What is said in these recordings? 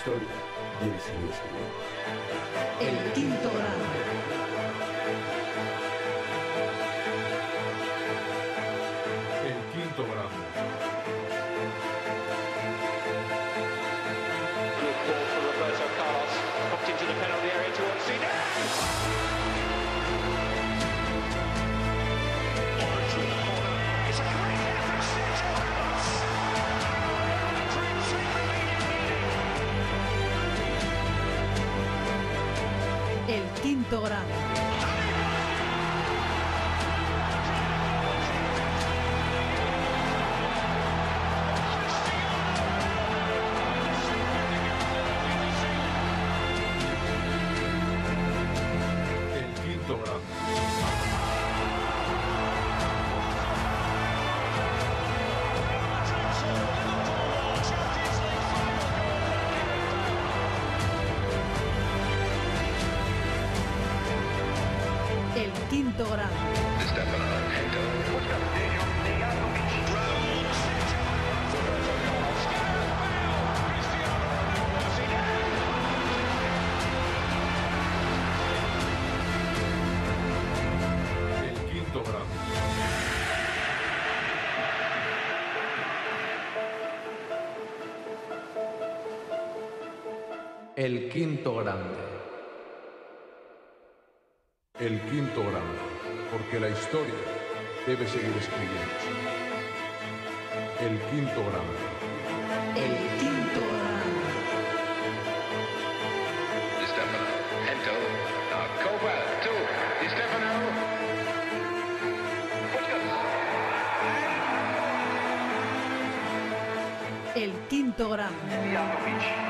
historia debe seguir escribiendo. El quinto grado. El quinto grado. quinto grado. El quinto grande. El quinto grande. El quinto grande que la historia debe seguir escribiendo. El quinto gramo. El quinto gramo. Hento, Stefano. El quinto gramo.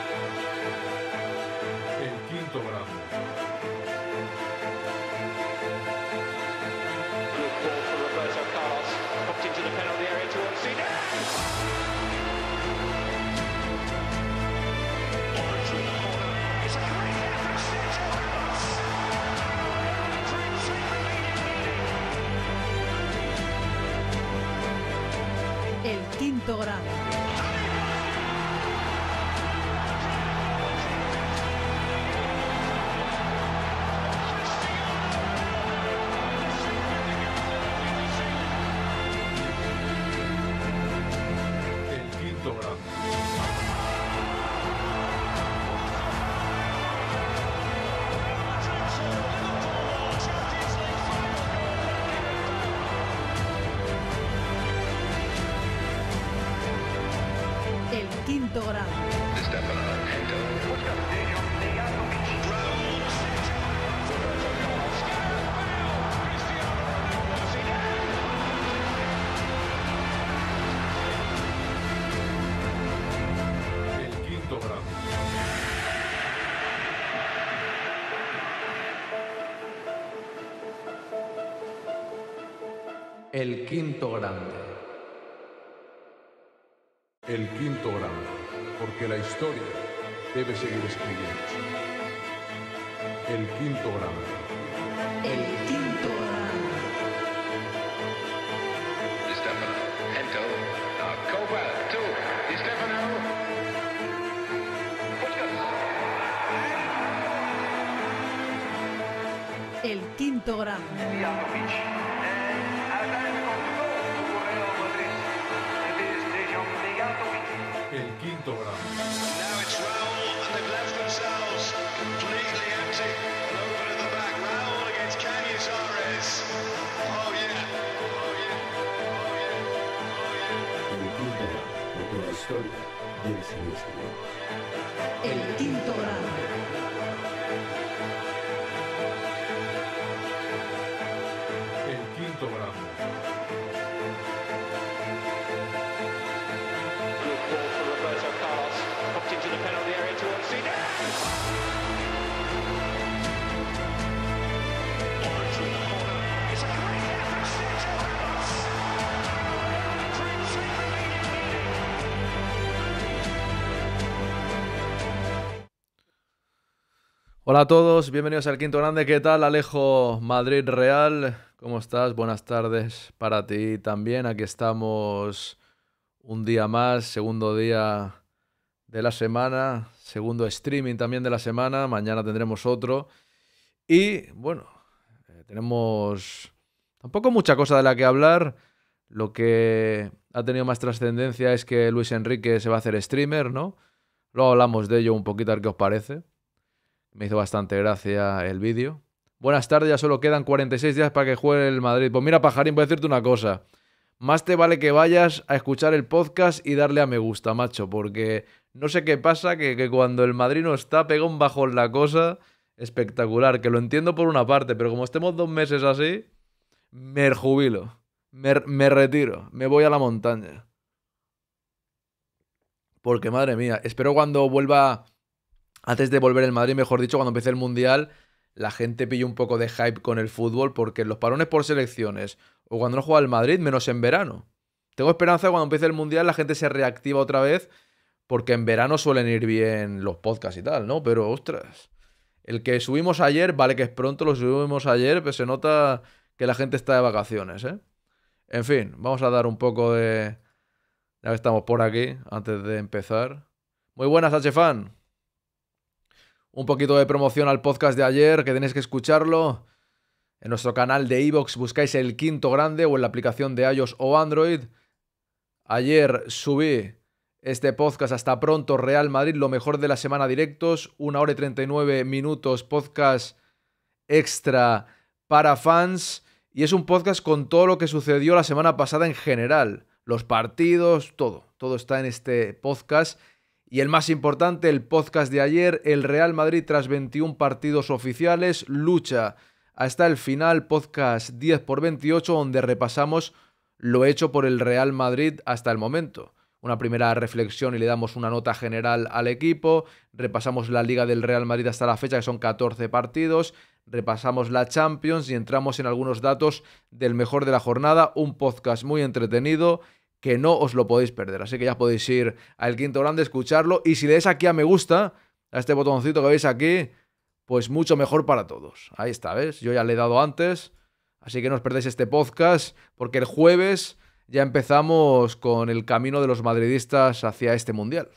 ¡Gracias! El quinto Grande El quinto grande. El quinto grande que la historia debe seguir escribiendo. El quinto grado. El quinto grado. El quinto gramo. going on. Now it's Raul, and they've left themselves completely empty. And open at the back, Raul against Oh yeah. Oh yeah. Oh yeah. Oh yeah. El Tinto Dorado, El Quinto Dorado. Hola a todos, bienvenidos al Quinto Grande. ¿Qué tal, Alejo Madrid Real? ¿Cómo estás? Buenas tardes para ti también. Aquí estamos un día más, segundo día de la semana, segundo streaming también de la semana, mañana tendremos otro. Y bueno, eh, tenemos tampoco mucha cosa de la que hablar. Lo que ha tenido más trascendencia es que Luis Enrique se va a hacer streamer, ¿no? Luego hablamos de ello un poquito, a ver qué os parece. Me hizo bastante gracia el vídeo. Buenas tardes, ya solo quedan 46 días para que juegue el Madrid. Pues mira, pajarín, voy a decirte una cosa. Más te vale que vayas a escuchar el podcast y darle a me gusta, macho, porque no sé qué pasa, que, cuando el Madrid no está, pega un en la cosa espectacular, que lo entiendo por una parte, pero como estemos dos meses así, me jubilo, me, retiro, me voy a la montaña. Porque madre mía, espero cuando vuelva, antes de volver el Madrid, mejor dicho, cuando empiece el Mundial, la gente pille un poco de hype con el fútbol, porque los parones por selecciones, o cuando no juega el Madrid, menos en verano. Tengo esperanza que cuando empiece el Mundial la gente se reactiva otra vez porque en verano suelen ir bien los podcasts y tal, ¿no? Pero ostras, el que subimos ayer, vale que es pronto, lo subimos ayer, pero pues se nota que la gente está de vacaciones, ¿eh? En fin, vamos a dar un poco de... Ya que estamos por aquí, antes de empezar. Muy buenas, HFan. Un poquito de promoción al podcast de ayer, que tenéis que escucharlo. En nuestro canal de iVoox buscáis el quinto grande o en la aplicación de iOS o Android. Ayer subí este podcast. Hasta pronto, Real Madrid, lo mejor de la semana directos, una hora y 39 minutos podcast extra para fans. Y es un podcast con todo lo que sucedió la semana pasada en general. Los partidos, todo. Todo está en este podcast. Y el más importante, el podcast de ayer, el Real Madrid tras 21 partidos oficiales, lucha hasta el final, podcast 10 por 28, donde repasamos lo hecho por el Real Madrid hasta el momento una primera reflexión y le damos una nota general al equipo. Repasamos la Liga del Real Madrid hasta la fecha, que son 14 partidos. Repasamos la Champions y entramos en algunos datos del mejor de la jornada. Un podcast muy entretenido que no os lo podéis perder. Así que ya podéis ir al quinto grande, escucharlo. Y si le aquí a me gusta, a este botoncito que veis aquí, pues mucho mejor para todos. Ahí está, ¿ves? Yo ya le he dado antes. Así que no os perdáis este podcast, porque el jueves ya empezamos con el camino de los madridistas hacia este Mundial,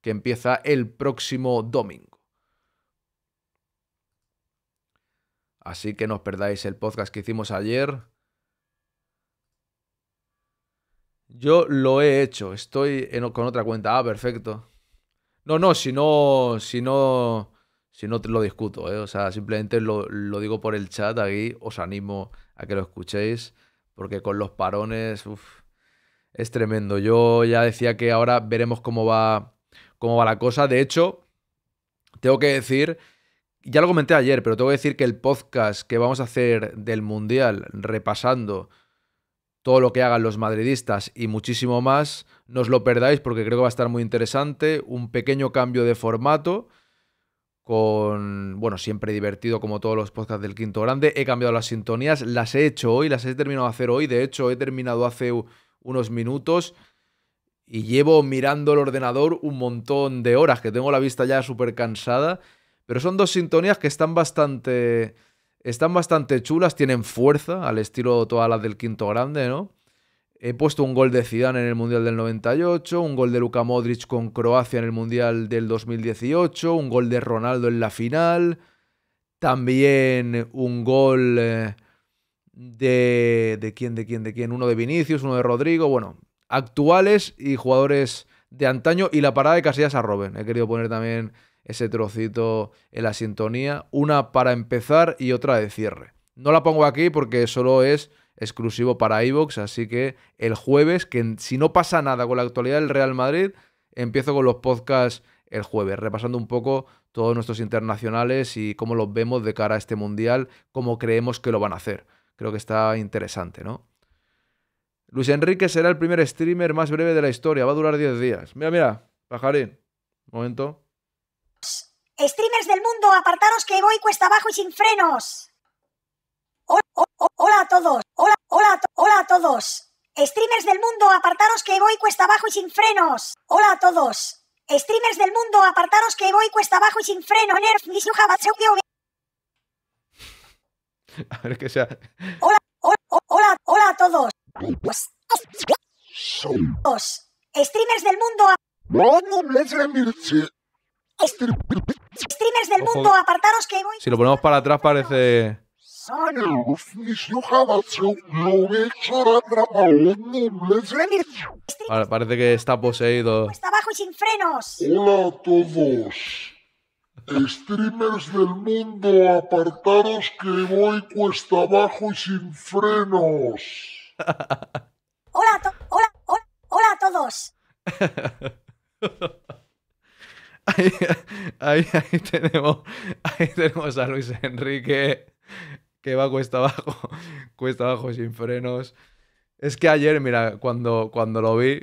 que empieza el próximo domingo. Así que no os perdáis el podcast que hicimos ayer. Yo lo he hecho, estoy con otra cuenta. Ah, perfecto. No, no, si no, si no, si no te lo discuto, ¿eh? o sea, simplemente lo, lo digo por el chat aquí, os animo a que lo escuchéis porque con los parones uf, es tremendo. Yo ya decía que ahora veremos cómo va, cómo va la cosa. De hecho, tengo que decir, ya lo comenté ayer, pero tengo que decir que el podcast que vamos a hacer del Mundial repasando todo lo que hagan los madridistas y muchísimo más, no os lo perdáis porque creo que va a estar muy interesante. Un pequeño cambio de formato con, bueno, siempre divertido como todos los podcasts del Quinto Grande. He cambiado las sintonías, las he hecho hoy, las he terminado de hacer hoy. De hecho, he terminado hace unos minutos y llevo mirando el ordenador un montón de horas, que tengo la vista ya súper cansada. Pero son dos sintonías que están bastante, están bastante chulas, tienen fuerza, al estilo todas las del Quinto Grande, ¿no? He puesto un gol de Zidane en el Mundial del 98, un gol de Luka Modric con Croacia en el Mundial del 2018, un gol de Ronaldo en la final, también un gol eh, de... ¿De quién? ¿De quién? ¿De quién? Uno de Vinicius, uno de Rodrigo, bueno, actuales y jugadores de antaño y la parada de Casillas a Robben. He querido poner también ese trocito en la sintonía, una para empezar y otra de cierre. No la pongo aquí porque solo es exclusivo para iVox, Así que el jueves, que si no pasa nada con la actualidad del Real Madrid, empiezo con los podcasts el jueves, repasando un poco todos nuestros internacionales y cómo los vemos de cara a este mundial, cómo creemos que lo van a hacer. Creo que está interesante, ¿no? Luis Enrique será el primer streamer más breve de la historia, va a durar 10 días. Mira, mira, pajarín. Un momento. Streamers del mundo, apartaros que voy cuesta abajo y sin frenos. Hola a todos, hola, hola, hola a todos. Streamers del mundo, apartaros que voy cuesta abajo y sin frenos. Hola a todos. Streamers del mundo, apartaros que voy cuesta abajo y sin freno. A ver que sea. Hola, hola, hola, hola a todos. Streamers del mundo. Streamers del mundo, apartaros que voy. Si lo ponemos para atrás parece. Ahora ¿eh? parece que está poseído. Está abajo y sin frenos. Hola a todos. Streamers del mundo, apartaros que voy cuesta abajo y sin frenos. hola, hola, hola, a todos. Ahí, ahí, tenemos, ahí tenemos a Luis Enrique que va cuesta abajo, cuesta abajo sin frenos. Es que ayer, mira, cuando, cuando lo vi,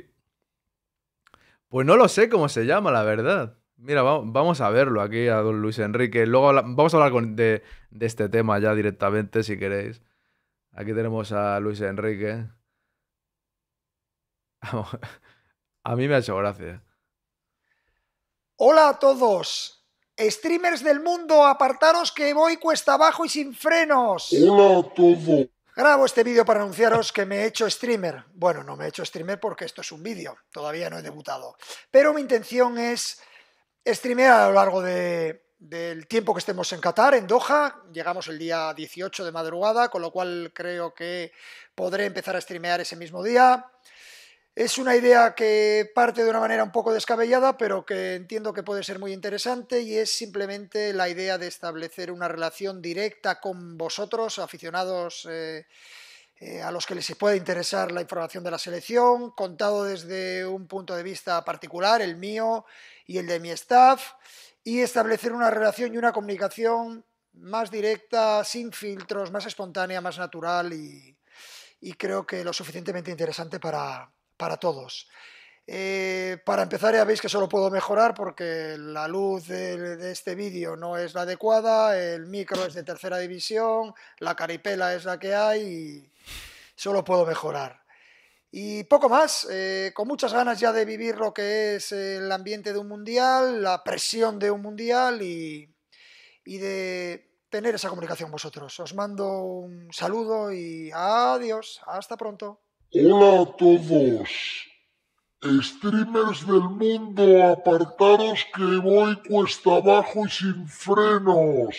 pues no lo sé cómo se llama, la verdad. Mira, vamos a verlo aquí a don Luis Enrique. Luego vamos a hablar de, de, este tema ya directamente, si queréis. Aquí tenemos a Luis Enrique. A mí me ha hecho gracia. Hola a todos. Streamers del mundo, apartaros que voy cuesta abajo y sin frenos. Hola a todos. Grabo este vídeo para anunciaros que me he hecho streamer. Bueno, no me he hecho streamer porque esto es un vídeo, todavía no he debutado. Pero mi intención es streamer a lo largo de, del tiempo que estemos en Qatar, en Doha. Llegamos el día 18 de madrugada, con lo cual creo que podré empezar a streamear ese mismo día. Es una idea que parte de una manera un poco descabellada, pero que entiendo que puede ser muy interesante y es simplemente la idea de establecer una relación directa con vosotros, aficionados eh, eh, a los que les puede interesar la información de la selección, contado desde un punto de vista particular, el mío y el de mi staff, y establecer una relación y una comunicación más directa, sin filtros, más espontánea, más natural y creo que lo suficientemente interesante para, para todos. Eh, para empezar ya veis que solo puedo mejorar porque la luz de, este vídeo no es la adecuada, el micro es de tercera división, la caripela es la que hay y solo puedo mejorar. Y poco más, eh, con muchas ganas ya de vivir lo que es el ambiente de un mundial, la presión de un mundial y, y de tener esa comunicación vosotros. Os mando un saludo y adiós, hasta pronto. Hola a todos. Streamers del mundo, apartados que voy cuesta abajo y sin frenos.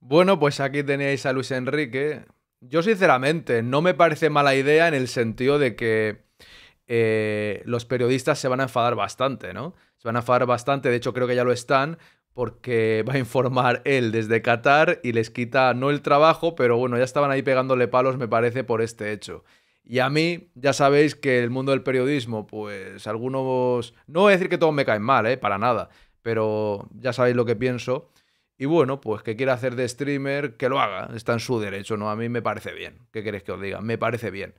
Bueno, pues aquí tenéis a Luis Enrique. Yo sinceramente no me parece mala idea en el sentido de que eh, los periodistas se van a enfadar bastante, ¿no? Se van a enfadar bastante, de hecho creo que ya lo están, porque va a informar él desde Qatar y les quita no el trabajo, pero bueno, ya estaban ahí pegándole palos, me parece, por este hecho. Y a mí, ya sabéis que el mundo del periodismo, pues algunos... No voy a decir que todos me caen mal, ¿eh? Para nada. Pero ya sabéis lo que pienso. Y bueno, pues que quiera hacer de streamer, que lo haga. Está en su derecho, ¿no? A mí me parece bien. ¿Qué queréis que os diga? Me parece bien.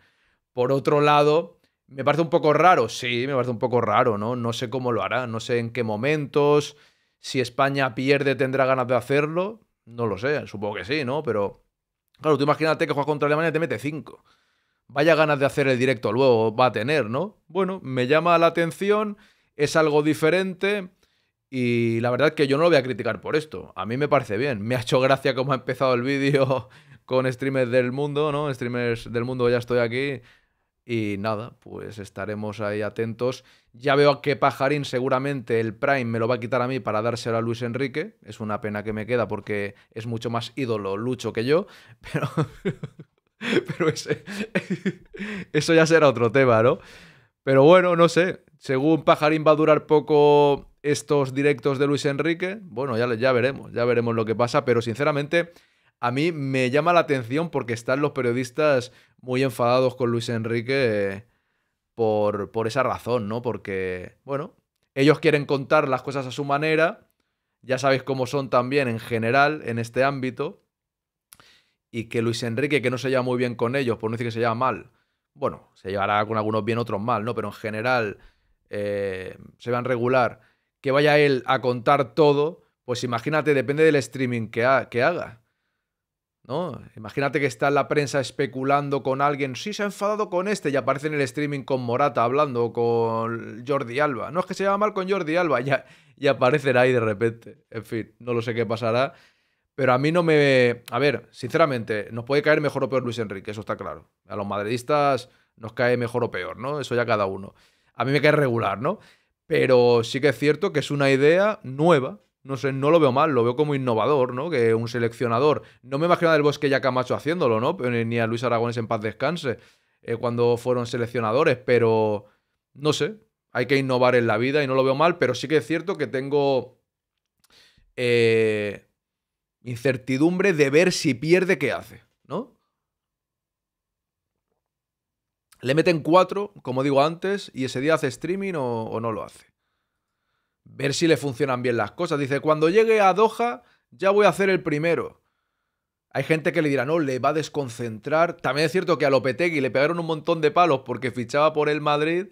Por otro lado, ¿me parece un poco raro? Sí, me parece un poco raro, ¿no? No sé cómo lo hará, no sé en qué momentos, si España pierde, ¿tendrá ganas de hacerlo? No lo sé, supongo que sí, ¿no? Pero, claro, tú imagínate que juegas contra Alemania y te mete 5. Vaya ganas de hacer el directo luego va a tener, ¿no? Bueno, me llama la atención, es algo diferente y la verdad es que yo no lo voy a criticar por esto. A mí me parece bien, me ha hecho gracia cómo ha empezado el vídeo con streamers del mundo, ¿no? Streamers del mundo, ya estoy aquí. Y nada, pues estaremos ahí atentos ya veo que Pajarín seguramente el Prime me lo va a quitar a mí para dárselo a Luis Enrique. Es una pena que me queda porque es mucho más ídolo Lucho que yo. Pero, eso ya será otro tema, ¿no? Pero bueno, no sé. Según Pajarín va a durar poco estos directos de Luis Enrique. Bueno, ya, ya veremos, ya veremos lo que pasa. Pero sinceramente, a mí me llama la atención porque están los periodistas muy enfadados con Luis Enrique por, esa razón, ¿no? Porque, bueno, ellos quieren contar las cosas a su manera, ya sabéis cómo son también en general en este ámbito, y que Luis Enrique, que no se lleva muy bien con ellos, por no decir que se lleva mal, bueno, se llevará con algunos bien, otros mal, ¿no? Pero en general eh, se van regular, que vaya él a contar todo, pues imagínate, depende del streaming que haga. ¿no? Imagínate que está la prensa especulando con alguien, sí se ha enfadado con este y aparece en el streaming con Morata hablando con Jordi Alba. No es que se llama mal con Jordi Alba ya, y aparecerá ahí de repente. En fin, no lo sé qué pasará. Pero a mí no me... A ver, sinceramente, nos puede caer mejor o peor Luis Enrique, eso está claro. A los madridistas nos cae mejor o peor, ¿no? Eso ya cada uno. A mí me cae regular, ¿no? Pero sí que es cierto que es una idea nueva, no sé, no lo veo mal, lo veo como innovador, ¿no? Que un seleccionador. No me imagino a Del Bosque ya Camacho haciéndolo, ¿no? Ni a Luis Aragones en paz descanse, eh, cuando fueron seleccionadores, pero no sé, hay que innovar en la vida y no lo veo mal, pero sí que es cierto que tengo eh, incertidumbre de ver si pierde qué hace, ¿no? Le meten cuatro, como digo antes, y ese día hace streaming o no lo hace ver si le funcionan bien las cosas. Dice, cuando llegue a Doha ya voy a hacer el primero. Hay gente que le dirá, no, le va a desconcentrar. También es cierto que a Lopetegui le pegaron un montón de palos porque fichaba por el Madrid.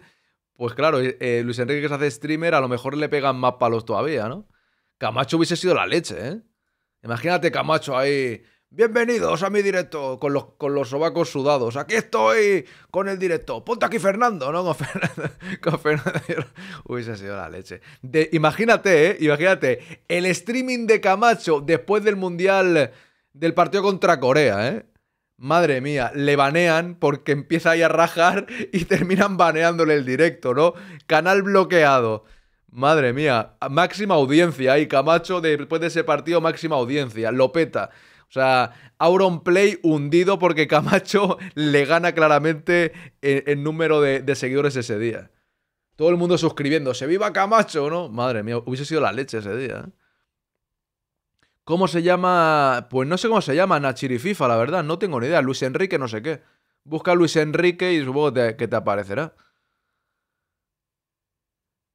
Pues claro, eh, eh, Luis Enrique que se hace streamer, a lo mejor le pegan más palos todavía, ¿no? Camacho hubiese sido la leche, ¿eh? Imagínate Camacho ahí Bienvenidos a mi directo con los, con los sobacos sudados. Aquí estoy con el directo. Ponte aquí Fernando, ¿no? Con Fernando. Con Fernando. sido la leche. imagínate, ¿eh? Imagínate. El streaming de Camacho después del Mundial del partido contra Corea, ¿eh? Madre mía, le banean porque empieza ahí a rajar y terminan baneándole el directo, ¿no? Canal bloqueado. Madre mía, máxima audiencia ahí, Camacho, después de ese partido, máxima audiencia. Lopeta. O sea, Auron Play hundido porque Camacho le gana claramente el, número de, seguidores ese día. Todo el mundo suscribiendo, se viva Camacho, ¿no? Madre mía, hubiese sido la leche ese día. ¿eh? ¿Cómo se llama? Pues no sé cómo se llama, FIFA, la verdad, no tengo ni idea. Luis Enrique, no sé qué. Busca Luis Enrique y supongo que te aparecerá.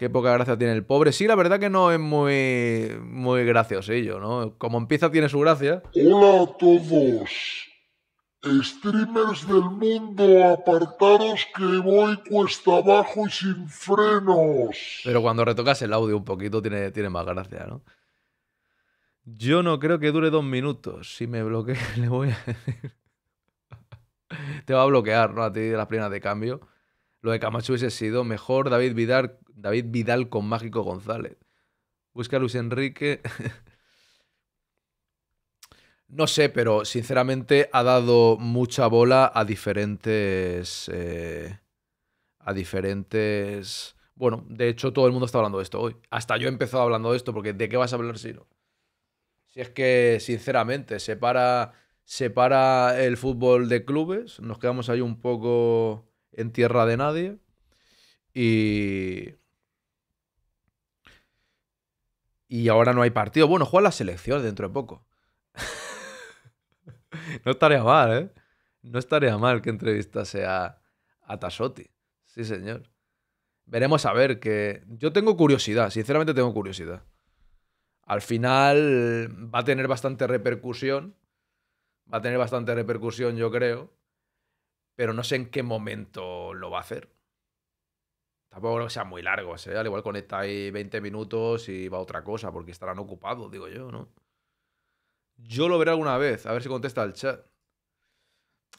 Qué poca gracia tiene el pobre. Sí, la verdad que no es muy, muy graciosillo, ¿no? Como empieza tiene su gracia. Hola a todos. Streamers del mundo, apartaros que voy cuesta abajo y sin frenos. Pero cuando retocas el audio un poquito tiene, tiene más gracia, ¿no? Yo no creo que dure dos minutos. Si me bloquea, le voy a... Te va a bloquear, ¿no? A ti de las plenas de cambio. Lo de Camacho hubiese sido mejor David Vidal, con Mágico González. Busca Luis Enrique. no sé, pero sinceramente ha dado mucha bola a diferentes. Eh, a diferentes. Bueno, de hecho, todo el mundo está hablando de esto hoy. Hasta yo he empezado hablando de esto, porque ¿de qué vas a hablar si no? Si es que, sinceramente, separa, separa el fútbol de clubes, nos quedamos ahí un poco en tierra de nadie. Y. Y ahora no hay partido. Bueno, juega la selección dentro de poco. no estaría mal, ¿eh? No estaría mal que entrevistase a, a Tasotti. Sí, señor. Veremos a ver que. Yo tengo curiosidad, sinceramente tengo curiosidad. Al final va a tener bastante repercusión. Va a tener bastante repercusión, yo creo pero no sé en qué momento lo va a hacer. Tampoco sea muy largo, ¿eh? al igual conecta ahí 20 minutos y va otra cosa, porque estarán ocupados, digo yo, ¿no? Yo lo veré alguna vez, a ver si contesta el chat.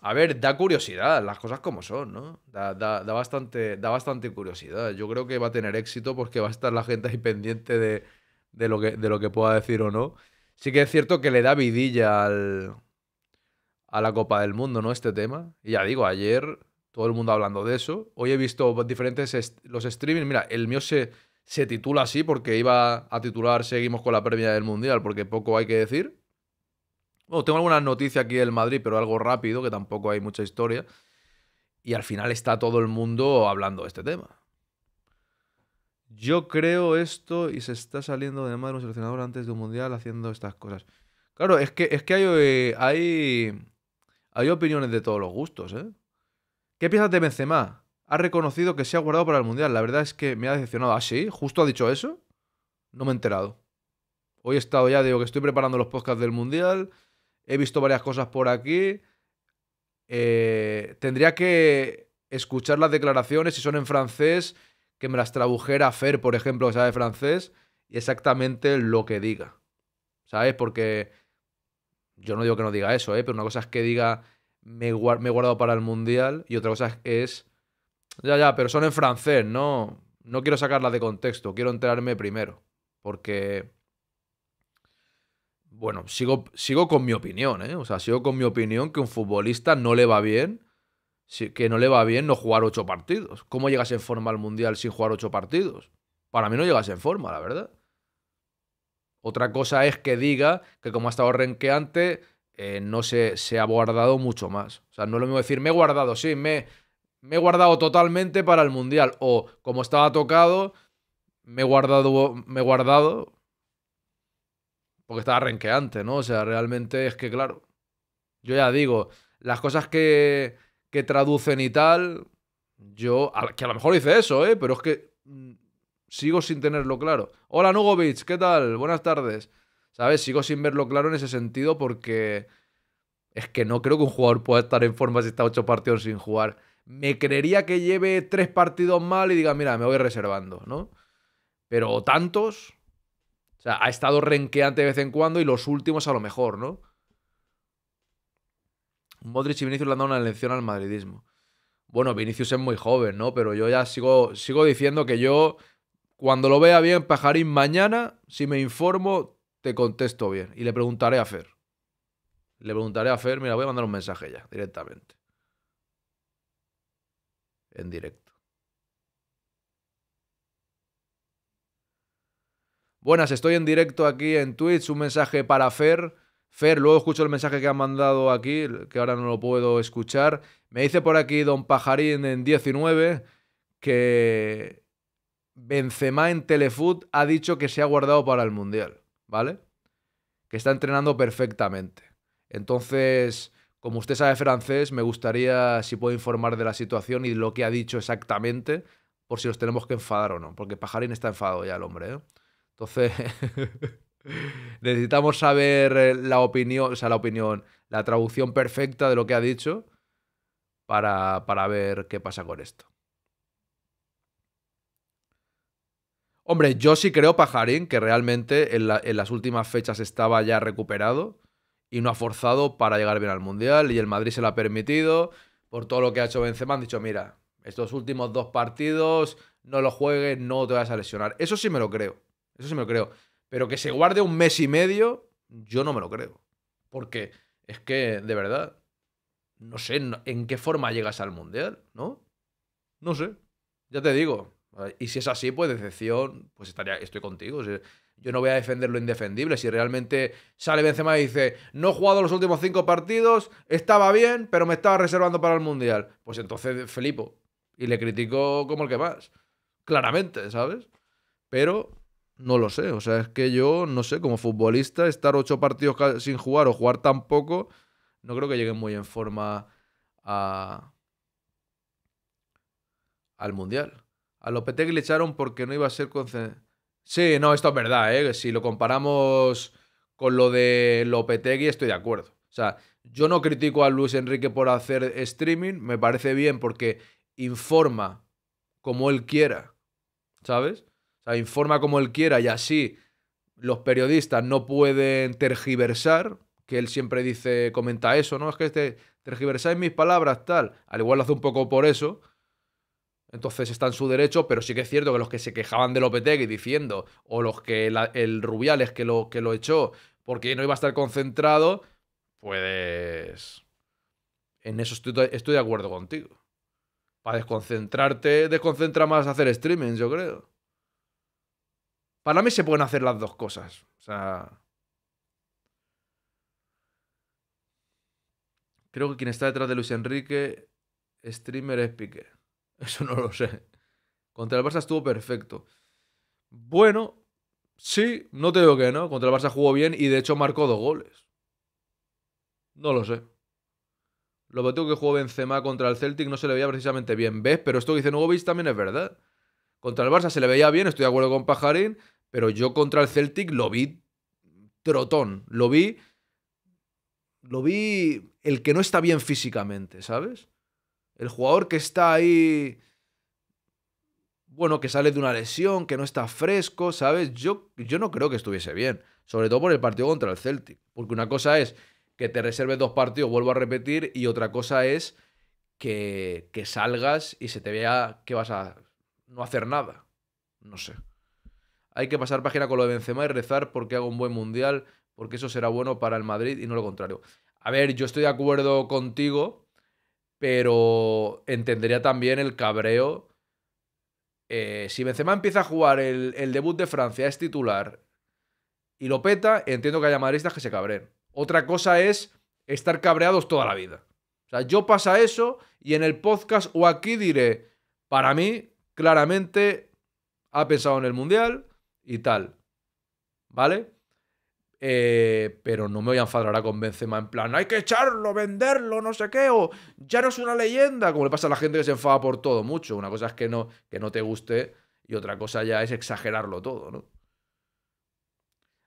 A ver, da curiosidad, las cosas como son, ¿no? Da, bastante, da bastante curiosidad. Yo creo que va a tener éxito porque va a estar la gente ahí pendiente de, lo, que, de lo que pueda decir o no. Sí que es cierto que le da vidilla al, a la Copa del Mundo, ¿no? Este tema. Y ya digo, ayer todo el mundo hablando de eso. Hoy he visto diferentes los streamings. Mira, el mío se, se titula así porque iba a titular Seguimos con la premia del Mundial, porque poco hay que decir. Bueno, tengo alguna noticia aquí del Madrid, pero algo rápido, que tampoco hay mucha historia. Y al final está todo el mundo hablando de este tema. Yo creo esto y se está saliendo de madre un seleccionador antes de un mundial haciendo estas cosas. Claro, es que, es que hay, eh, hay, hay opiniones de todos los gustos, ¿eh? ¿Qué piensas de Benzema? Ha reconocido que se ha guardado para el Mundial. La verdad es que me ha decepcionado. ¿Ah, sí? ¿Justo ha dicho eso? No me he enterado. Hoy he estado ya, digo que estoy preparando los podcasts del Mundial. He visto varias cosas por aquí. Eh, tendría que escuchar las declaraciones, si son en francés, que me las tradujera Fer, por ejemplo, que sabe francés, y exactamente lo que diga. ¿Sabes? Porque yo no digo que no diga eso, ¿eh? pero una cosa es que diga me, he guardado para el mundial y otra cosa es, ya, ya, pero son en francés, no, no quiero sacarlas de contexto, quiero enterarme primero, porque, bueno, sigo, sigo con mi opinión, ¿eh? o sea, sigo con mi opinión que un futbolista no le va bien, que no le va bien no jugar ocho partidos. ¿Cómo llegas en forma al mundial sin jugar ocho partidos? Para mí no llegas en forma, la verdad. Otra cosa es que diga que como ha estado renqueante, eh, no se, se, ha guardado mucho más. O sea, no es lo mismo decir, me he guardado, sí, me, he guardado totalmente para el Mundial. O como estaba tocado, me he guardado, me he guardado porque estaba renqueante, ¿no? O sea, realmente es que, claro, yo ya digo, las cosas que, que traducen y tal, yo, que a lo mejor hice eso, ¿eh? Pero es que mm, Sigo sin tenerlo claro. Hola Nugovic, ¿qué tal? Buenas tardes. ¿Sabes? Sigo sin verlo claro en ese sentido porque es que no creo que un jugador pueda estar en forma si está ocho partidos sin jugar. Me creería que lleve tres partidos mal y diga, mira, me voy reservando, ¿no? Pero tantos. O sea, ha estado renqueante de vez en cuando y los últimos a lo mejor, ¿no? Modric y Vinicius le han dado una lección al madridismo. Bueno, Vinicius es muy joven, ¿no? Pero yo ya sigo, sigo diciendo que yo cuando lo vea bien, pajarín, mañana, si me informo, te contesto bien. Y le preguntaré a Fer. Le preguntaré a Fer, mira, voy a mandar un mensaje ya, directamente. En directo. Buenas, estoy en directo aquí en Twitch. Un mensaje para Fer. Fer, luego escucho el mensaje que han mandado aquí, que ahora no lo puedo escuchar. Me dice por aquí Don Pajarín en 19 que Benzema en Telefoot ha dicho que se ha guardado para el Mundial, ¿vale? Que está entrenando perfectamente. Entonces, como usted sabe francés, me gustaría si puede informar de la situación y lo que ha dicho exactamente, por si nos tenemos que enfadar o no, porque Pajarín está enfadado ya el hombre, ¿eh? Entonces, necesitamos saber eh, la opinión, o sea, la opinión, la traducción perfecta de lo que ha dicho para, para ver qué pasa con esto. Hombre, yo sí creo, Pajarín, que realmente en, las últimas fechas estaba ya recuperado y no ha forzado para llegar bien al Mundial y el Madrid se lo ha permitido por todo lo que ha hecho Benzema. Han dicho, mira, estos últimos dos partidos no lo juegues, no te vas a lesionar. Eso sí me lo creo, eso sí me lo creo. Pero que se guarde un mes y medio, yo no me lo creo. Porque es que, de verdad, no sé en qué forma llegas al Mundial, ¿no? No sé. Ya te digo, y si es así, pues decepción, pues estaría, estoy contigo. yo no voy a defender lo indefendible. Si realmente sale Benzema y dice, no he jugado los últimos cinco partidos, estaba bien, pero me estaba reservando para el Mundial. Pues entonces Felipo. Y le critico como el que más. Claramente, ¿sabes? Pero no lo sé. O sea, es que yo, no sé, como futbolista, estar ocho partidos sin jugar o jugar tampoco no creo que llegue muy en forma a... al Mundial. A Lopetegui le echaron porque no iba a ser Sí, no, esto es verdad, ¿eh? Si lo comparamos con lo de Lopetegui, estoy de acuerdo. O sea, yo no critico a Luis Enrique por hacer streaming, me parece bien porque informa como él quiera, ¿sabes? O sea, informa como él quiera y así los periodistas no pueden tergiversar, que él siempre dice, comenta eso, ¿no? Es que este, tergiversáis mis palabras, tal. Al igual lo hace un poco por eso, entonces está en su derecho, pero sí que es cierto que los que se quejaban de Lopetegui diciendo, o los que el Rubiales que lo, que lo echó porque no iba a estar concentrado, pues... En eso estoy, de acuerdo contigo. Para desconcentrarte, desconcentra más hacer streaming, yo creo. Para mí se pueden hacer las dos cosas. O sea... Creo que quien está detrás de Luis Enrique, streamer es pique. Eso no lo sé. Contra el Barça estuvo perfecto. Bueno, sí, no te digo que no. Contra el Barça jugó bien y de hecho marcó dos goles. No lo sé. Lo que tengo que jugó Benzema contra el Celtic no se le veía precisamente bien. ¿Ves? Pero esto que dice Nugovic también es verdad. Contra el Barça se le veía bien, estoy de acuerdo con Pajarín, pero yo contra el Celtic lo vi trotón. Lo vi. Lo vi el que no está bien físicamente, ¿sabes? El jugador que está ahí, bueno, que sale de una lesión, que no está fresco, ¿sabes? Yo, yo no creo que estuviese bien, sobre todo por el partido contra el Celtic, porque una cosa es que te reserves dos partidos, vuelvo a repetir, y otra cosa es que, que salgas y se te vea que vas a no hacer nada. No sé. Hay que pasar página con lo de Benzema y rezar porque haga un buen mundial, porque eso será bueno para el Madrid y no lo contrario. A ver, yo estoy de acuerdo contigo pero entendería también el cabreo. Eh, si Benzema empieza a jugar el, debut de Francia, es titular y lo peta, entiendo que haya madridistas que se cabreen. Otra cosa es estar cabreados toda la vida. O sea, yo pasa eso y en el podcast o aquí diré, para mí, claramente ha pensado en el Mundial y tal. ¿Vale? Eh, pero no me voy a enfadar ahora con Benzema en plan, hay que echarlo, venderlo, no sé qué, o ya no es una leyenda, como le pasa a la gente que se enfada por todo mucho. Una cosa es que no, que no te guste y otra cosa ya es exagerarlo todo, ¿no?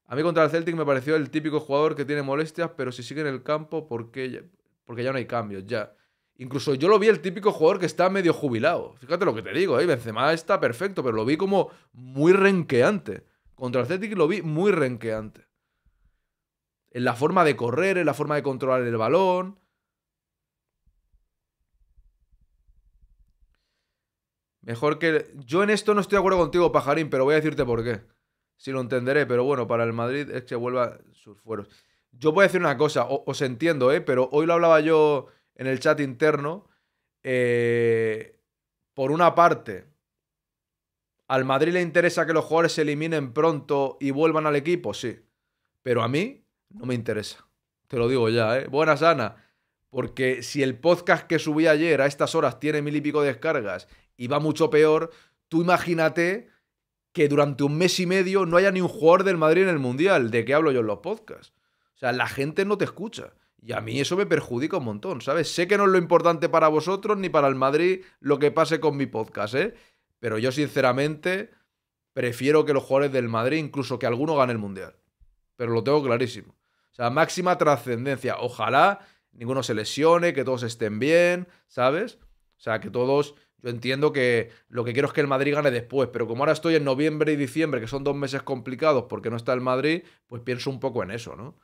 A mí contra el Celtic me pareció el típico jugador que tiene molestias, pero si sigue en el campo, porque qué? porque ya no hay cambios, ya. Incluso yo lo vi el típico jugador que está medio jubilado. Fíjate lo que te digo, ¿eh? Benzema está perfecto, pero lo vi como muy renqueante. Contra el Celtic lo vi muy renqueante en la forma de correr, en la forma de controlar el balón. Mejor que... Yo en esto no estoy de acuerdo contigo, Pajarín, pero voy a decirte por qué. Si lo entenderé, pero bueno, para el Madrid es que vuelva sus fueros. Yo voy a decir una cosa, os entiendo, ¿eh? pero hoy lo hablaba yo en el chat interno. Eh, por una parte, ¿al Madrid le interesa que los jugadores se eliminen pronto y vuelvan al equipo? Sí. Pero a mí no me interesa. Te lo digo ya, ¿eh? Buenas, Ana. Porque si el podcast que subí ayer a estas horas tiene mil y pico descargas y va mucho peor, tú imagínate que durante un mes y medio no haya ni un jugador del Madrid en el Mundial. ¿De qué hablo yo en los podcasts? O sea, la gente no te escucha. Y a mí eso me perjudica un montón, ¿sabes? Sé que no es lo importante para vosotros ni para el Madrid lo que pase con mi podcast, ¿eh? Pero yo sinceramente prefiero que los jugadores del Madrid, incluso que alguno gane el Mundial pero lo tengo clarísimo. O sea, máxima trascendencia. Ojalá ninguno se lesione, que todos estén bien, ¿sabes? O sea, que todos... Yo entiendo que lo que quiero es que el Madrid gane después, pero como ahora estoy en noviembre y diciembre, que son dos meses complicados porque no está el Madrid, pues pienso un poco en eso, ¿no?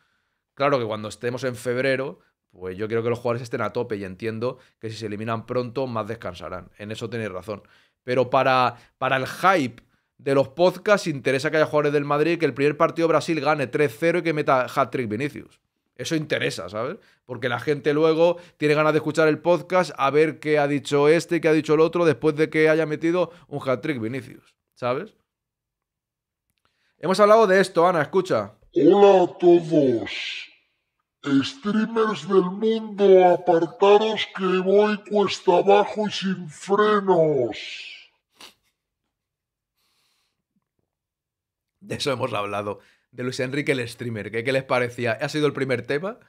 Claro que cuando estemos en febrero, pues yo quiero que los jugadores estén a tope y entiendo que si se eliminan pronto, más descansarán. En eso tenéis razón. Pero para, para el hype de los podcasts interesa que haya jugadores del Madrid, que el primer partido Brasil gane 3-0 y que meta hat-trick Vinicius. Eso interesa, ¿sabes? Porque la gente luego tiene ganas de escuchar el podcast a ver qué ha dicho este y qué ha dicho el otro después de que haya metido un hat-trick Vinicius, ¿sabes? Hemos hablado de esto, Ana, escucha. Hola a todos. Streamers del mundo, apartados que voy cuesta abajo y sin frenos. De eso hemos hablado. De Luis Enrique el streamer. ¿Qué, qué les parecía? Ha sido el primer tema.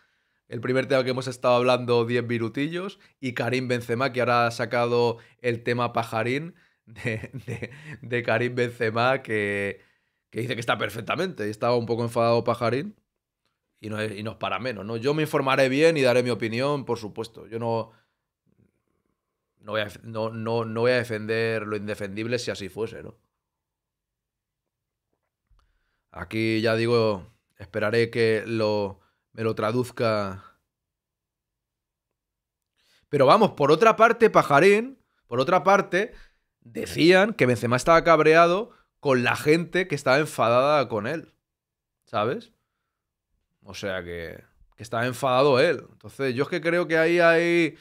El primer tema que hemos estado hablando 10 minutillos. Y Karim Benzema, que ahora ha sacado el tema pajarín de, Karim Benzema, que, dice que está perfectamente. Y estaba un poco enfadado pajarín. Y no, es para menos, ¿no? Yo me informaré bien y daré mi opinión, por supuesto. Yo no, no voy, no, no voy a defender lo indefendible si así fuese, ¿no? Aquí ya digo, esperaré que lo, me lo traduzca. Pero vamos, por otra parte, Pajarín, por otra parte, decían que Benzema estaba cabreado con la gente que estaba enfadada con él. ¿Sabes? O sea que, que estaba enfadado él. Entonces, yo es que creo que ahí hay.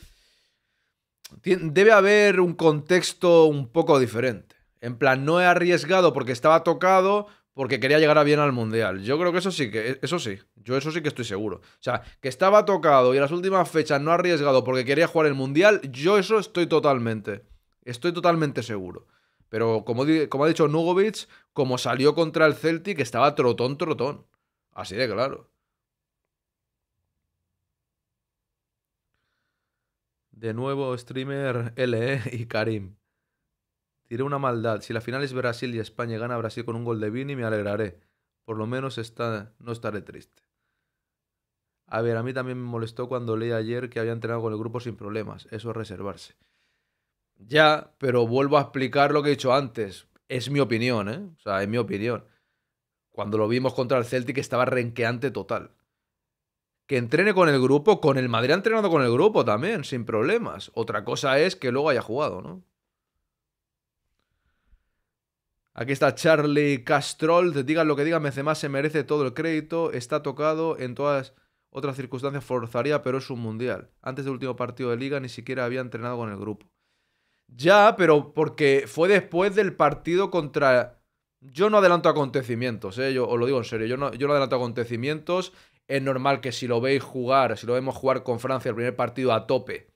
Debe haber un contexto un poco diferente. En plan, no he arriesgado porque estaba tocado, porque quería llegar a bien al mundial. Yo creo que eso sí que e, eso sí, yo eso sí que estoy seguro. O sea, que estaba tocado y en las últimas fechas no ha arriesgado porque quería jugar el mundial, yo eso estoy totalmente. Estoy totalmente seguro. Pero como, como ha dicho Nugovic, como salió contra el Celtic, estaba trotón, trotón. Así de claro. De nuevo, streamer LE y Karim. Diré una maldad. Si la final es Brasil y España gana Brasil con un gol de Vini, me alegraré. Por lo menos no estaré triste. A ver, a mí también me molestó cuando leí ayer que había entrenado con el grupo sin problemas. Eso es reservarse. Ya, pero vuelvo a explicar lo que he dicho antes. Es mi opinión, ¿eh? O sea, es mi opinión. Cuando lo vimos contra el Celtic estaba renqueante total. Que entrene con el grupo, con el Madrid ha entrenado con el grupo también, sin problemas. Otra cosa es que luego haya jugado, ¿no? Aquí está Charlie Castrol. Digan lo que digan, Benzema se merece todo el crédito. Está tocado en todas otras circunstancias, forzaría, pero es un mundial. Antes del último partido de liga ni siquiera había entrenado con el grupo. Ya, pero porque fue después del partido contra... Yo no adelanto acontecimientos, eh, os lo digo en serio, yo no, adelanto acontecimientos. Es normal que si lo veis jugar, si lo vemos jugar con Francia el primer partido a tope,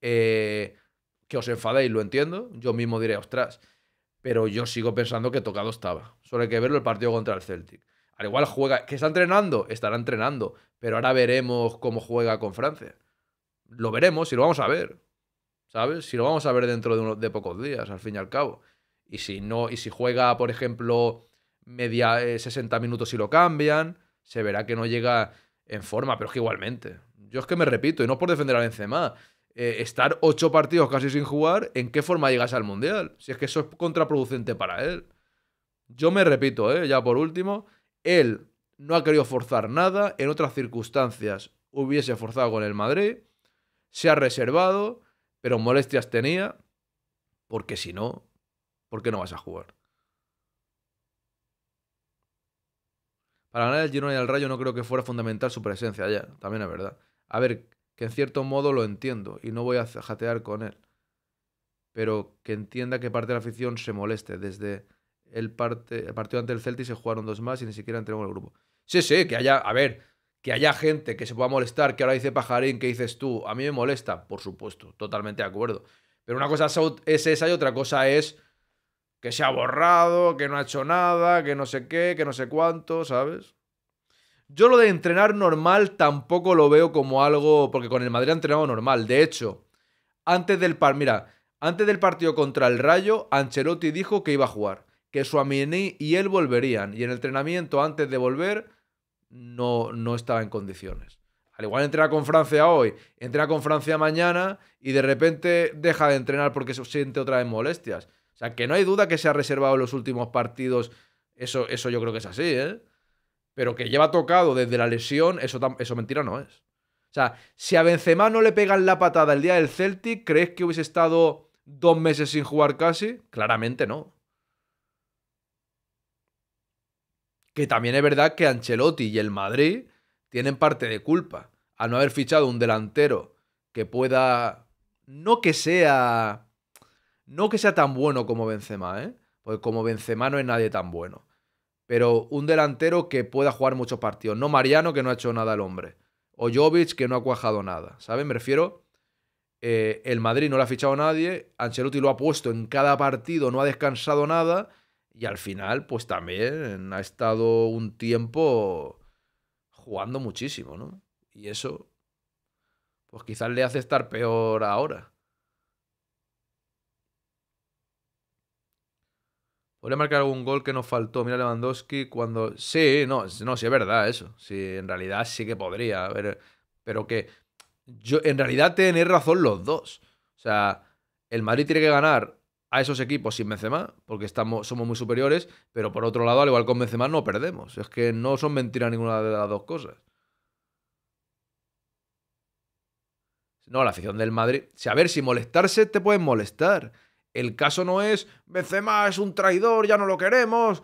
eh, que os enfadéis, lo entiendo. Yo mismo diré, ostras pero yo sigo pensando que tocado estaba. Solo hay que verlo el partido contra el Celtic. Al igual juega, que está entrenando, estará entrenando, pero ahora veremos cómo juega con Francia. Lo veremos y lo vamos a ver. ¿Sabes? Si lo vamos a ver dentro de, de pocos días, al fin y al cabo. Y si no, y si juega, por ejemplo, media 60 eh, minutos y lo cambian, se verá que no llega en forma, pero es que igualmente. Yo es que me repito, y no por defender a Benzema, eh, estar ocho partidos casi sin jugar, ¿en qué forma llegas al Mundial? Si es que eso es contraproducente para él. Yo me repito, eh, ya por último, él no ha querido forzar nada, en otras circunstancias hubiese forzado con el Madrid, se ha reservado, pero molestias tenía, porque si no, ¿por qué no vas a jugar? Para ganar el Girona y el Rayo no creo que fuera fundamental su presencia allá, también es verdad. A ver, que en cierto modo lo entiendo y no voy a jatear con él, pero que entienda que parte de la afición se moleste. Desde el, parte, partido ante el Celtic se jugaron dos más y ni siquiera en el grupo. Sí, sí, que haya, a ver, que haya gente que se pueda molestar, que ahora dice Pajarín, que dices tú, a mí me molesta, por supuesto, totalmente de acuerdo. Pero una cosa es esa y otra cosa es que se ha borrado, que no ha hecho nada, que no sé qué, que no sé cuánto, ¿sabes? Yo lo de entrenar normal tampoco lo veo como algo, porque con el Madrid ha entrenado normal. De hecho, antes del par, mira, antes del partido contra el Rayo, Ancelotti dijo que iba a jugar, que Suamini y él volverían, y en el entrenamiento antes de volver no, no estaba en condiciones. Al igual entrena con Francia hoy, entrena con Francia mañana y de repente deja de entrenar porque se siente otra vez molestias. O sea, que no hay duda que se ha reservado en los últimos partidos. Eso, eso yo creo que es así, ¿eh? pero que lleva tocado desde la lesión, eso, eso mentira no es. O sea, si a Benzema no le pegan la patada el día del Celtic, ¿crees que hubiese estado dos meses sin jugar casi? Claramente no. Que también es verdad que Ancelotti y el Madrid tienen parte de culpa al no haber fichado un delantero que pueda. No que sea. No que sea tan bueno como Benzema, ¿eh? Porque como Benzema no es nadie tan bueno pero un delantero que pueda jugar muchos partidos. No Mariano, que no ha hecho nada el hombre. O Jovic, que no ha cuajado nada. ¿Sabes? Me refiero. Eh, el Madrid no le ha fichado nadie. Ancelotti lo ha puesto en cada partido, no ha descansado nada. Y al final, pues también ha estado un tiempo jugando muchísimo, ¿no? Y eso, pues quizás le hace estar peor ahora. ¿Podría marcar algún gol que nos faltó. Mira Lewandowski cuando... Sí, no, no, sí es verdad eso. Sí, en realidad sí que podría. ver Pero que yo, en realidad tenéis razón los dos. O sea, el Madrid tiene que ganar a esos equipos sin Benzema, porque estamos, somos muy superiores, pero por otro lado, al igual con Benzema, no perdemos. Es que no son mentiras ninguna de las dos cosas. No, la afición del Madrid... Si, a ver, si molestarse te pueden molestar. El caso no es, Benzema es un traidor, ya no lo queremos,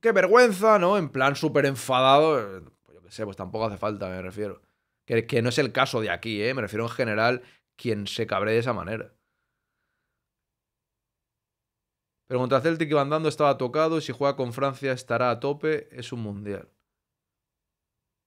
qué vergüenza, ¿no? En plan súper enfadado, eh, pues yo qué sé, pues tampoco hace falta, me refiero. Que, no es el caso de aquí, ¿eh? Me refiero en general quien se cabre de esa manera. Pero contra Celtic iba Van Dando estaba tocado, y si juega con Francia estará a tope, es un mundial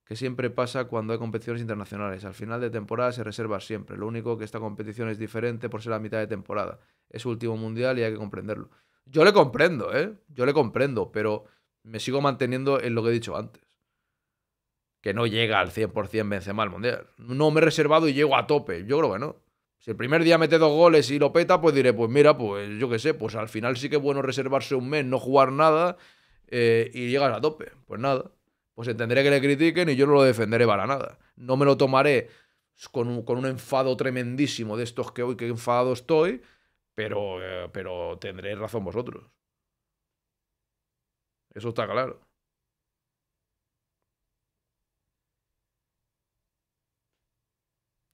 que siempre pasa cuando hay competiciones internacionales. Al final de temporada se reserva siempre. Lo único que esta competición es diferente por ser la mitad de temporada. Es último mundial y hay que comprenderlo. Yo le comprendo, ¿eh? Yo le comprendo, pero me sigo manteniendo en lo que he dicho antes. Que no llega al 100% Benzema al mundial. No me he reservado y llego a tope. Yo creo que no. Si el primer día mete dos goles y lo peta, pues diré, pues mira, pues yo qué sé, pues al final sí que es bueno reservarse un mes, no jugar nada eh, y llegas a tope. Pues nada pues entenderé que le critiquen y yo no lo defenderé para nada. No me lo tomaré con un, enfado tremendísimo de estos que hoy que enfadado estoy, pero, eh, pero tendréis razón vosotros. Eso está claro.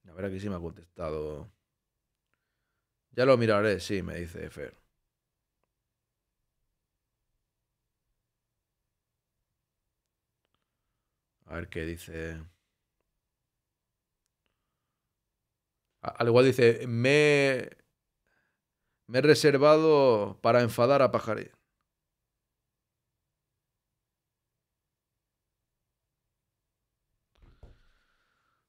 A ver aquí si me ha contestado. Ya lo miraré, sí, me dice Fer. A ver qué dice. Al igual dice, me, me he reservado para enfadar a Pajarín.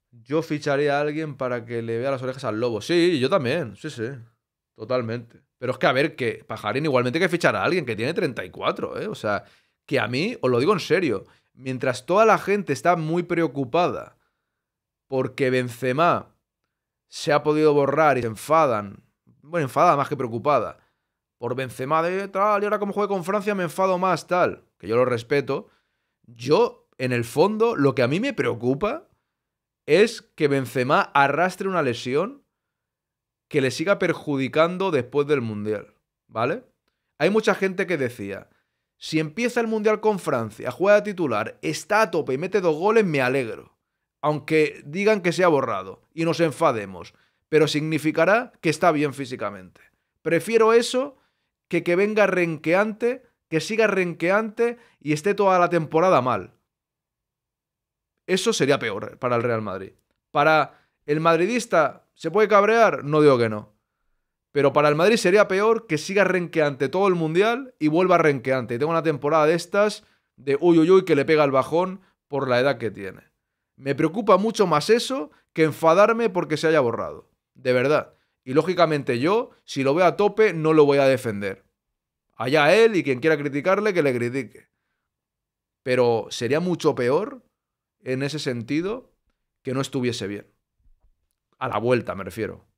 Yo ficharé a alguien para que le vea las orejas al lobo. Sí, yo también, sí, sí. Totalmente. Pero es que, a ver, que Pajarín igualmente hay que fichar a alguien que tiene 34, ¿eh? O sea, que a mí, os lo digo en serio, mientras toda la gente está muy preocupada porque Benzema se ha podido borrar y se enfadan, bueno, enfadada más que preocupada, por Benzema de tal, y ahora como juegue con Francia me enfado más, tal, que yo lo respeto, yo, en el fondo, lo que a mí me preocupa es que Benzema arrastre una lesión que le siga perjudicando después del Mundial, ¿vale? Hay mucha gente que decía, si empieza el Mundial con Francia, juega titular, está a tope y mete dos goles, me alegro. Aunque digan que se ha borrado y nos enfademos, pero significará que está bien físicamente. Prefiero eso que que venga renqueante, que siga renqueante y esté toda la temporada mal. Eso sería peor para el Real Madrid. Para el madridista, ¿se puede cabrear? No digo que no. Pero para el Madrid sería peor que siga renqueante todo el Mundial y vuelva renqueante. Y tenga una temporada de estas de uy, uy, uy, que le pega el bajón por la edad que tiene. Me preocupa mucho más eso que enfadarme porque se haya borrado. De verdad. Y lógicamente yo, si lo veo a tope, no lo voy a defender. Allá él y quien quiera criticarle, que le critique. Pero sería mucho peor, en ese sentido, que no estuviese bien. A la vuelta, me refiero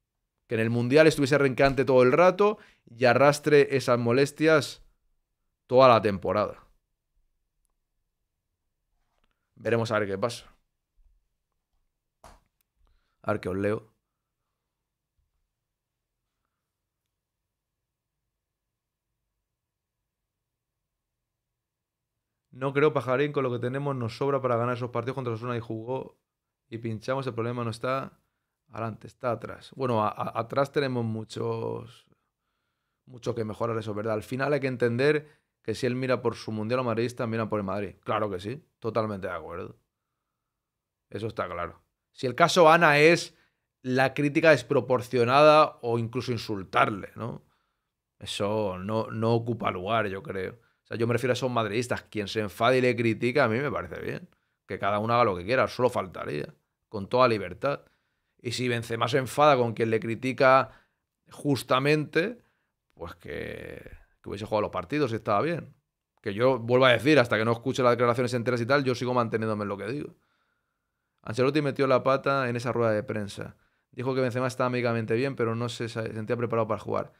en el Mundial estuviese arrancante todo el rato y arrastre esas molestias toda la temporada. Veremos a ver qué pasa. A ver qué os leo. No creo, Pajarín, con lo que tenemos nos sobra para ganar esos partidos contra Osuna y jugó y pinchamos. El problema no está Adelante, está atrás. Bueno, atrás tenemos muchos, mucho que mejorar eso, ¿verdad? Al final hay que entender que si él mira por su mundial o madridista, mira por el Madrid. Claro que sí, totalmente de acuerdo. Eso está claro. Si el caso Ana es la crítica desproporcionada o incluso insultarle, ¿no? Eso no, no ocupa lugar, yo creo. O sea, yo me refiero a esos madridistas. Quien se enfade y le critica, a mí me parece bien. Que cada uno haga lo que quiera, solo faltaría. Con toda libertad. Y si Benzema se enfada con quien le critica justamente, pues que, hubiese jugado los partidos y estaba bien. Que yo vuelvo a decir, hasta que no escuche las declaraciones enteras y tal, yo sigo manteniéndome en lo que digo. Ancelotti metió la pata en esa rueda de prensa. Dijo que Benzema estaba médicamente bien, pero no se sentía preparado para jugar.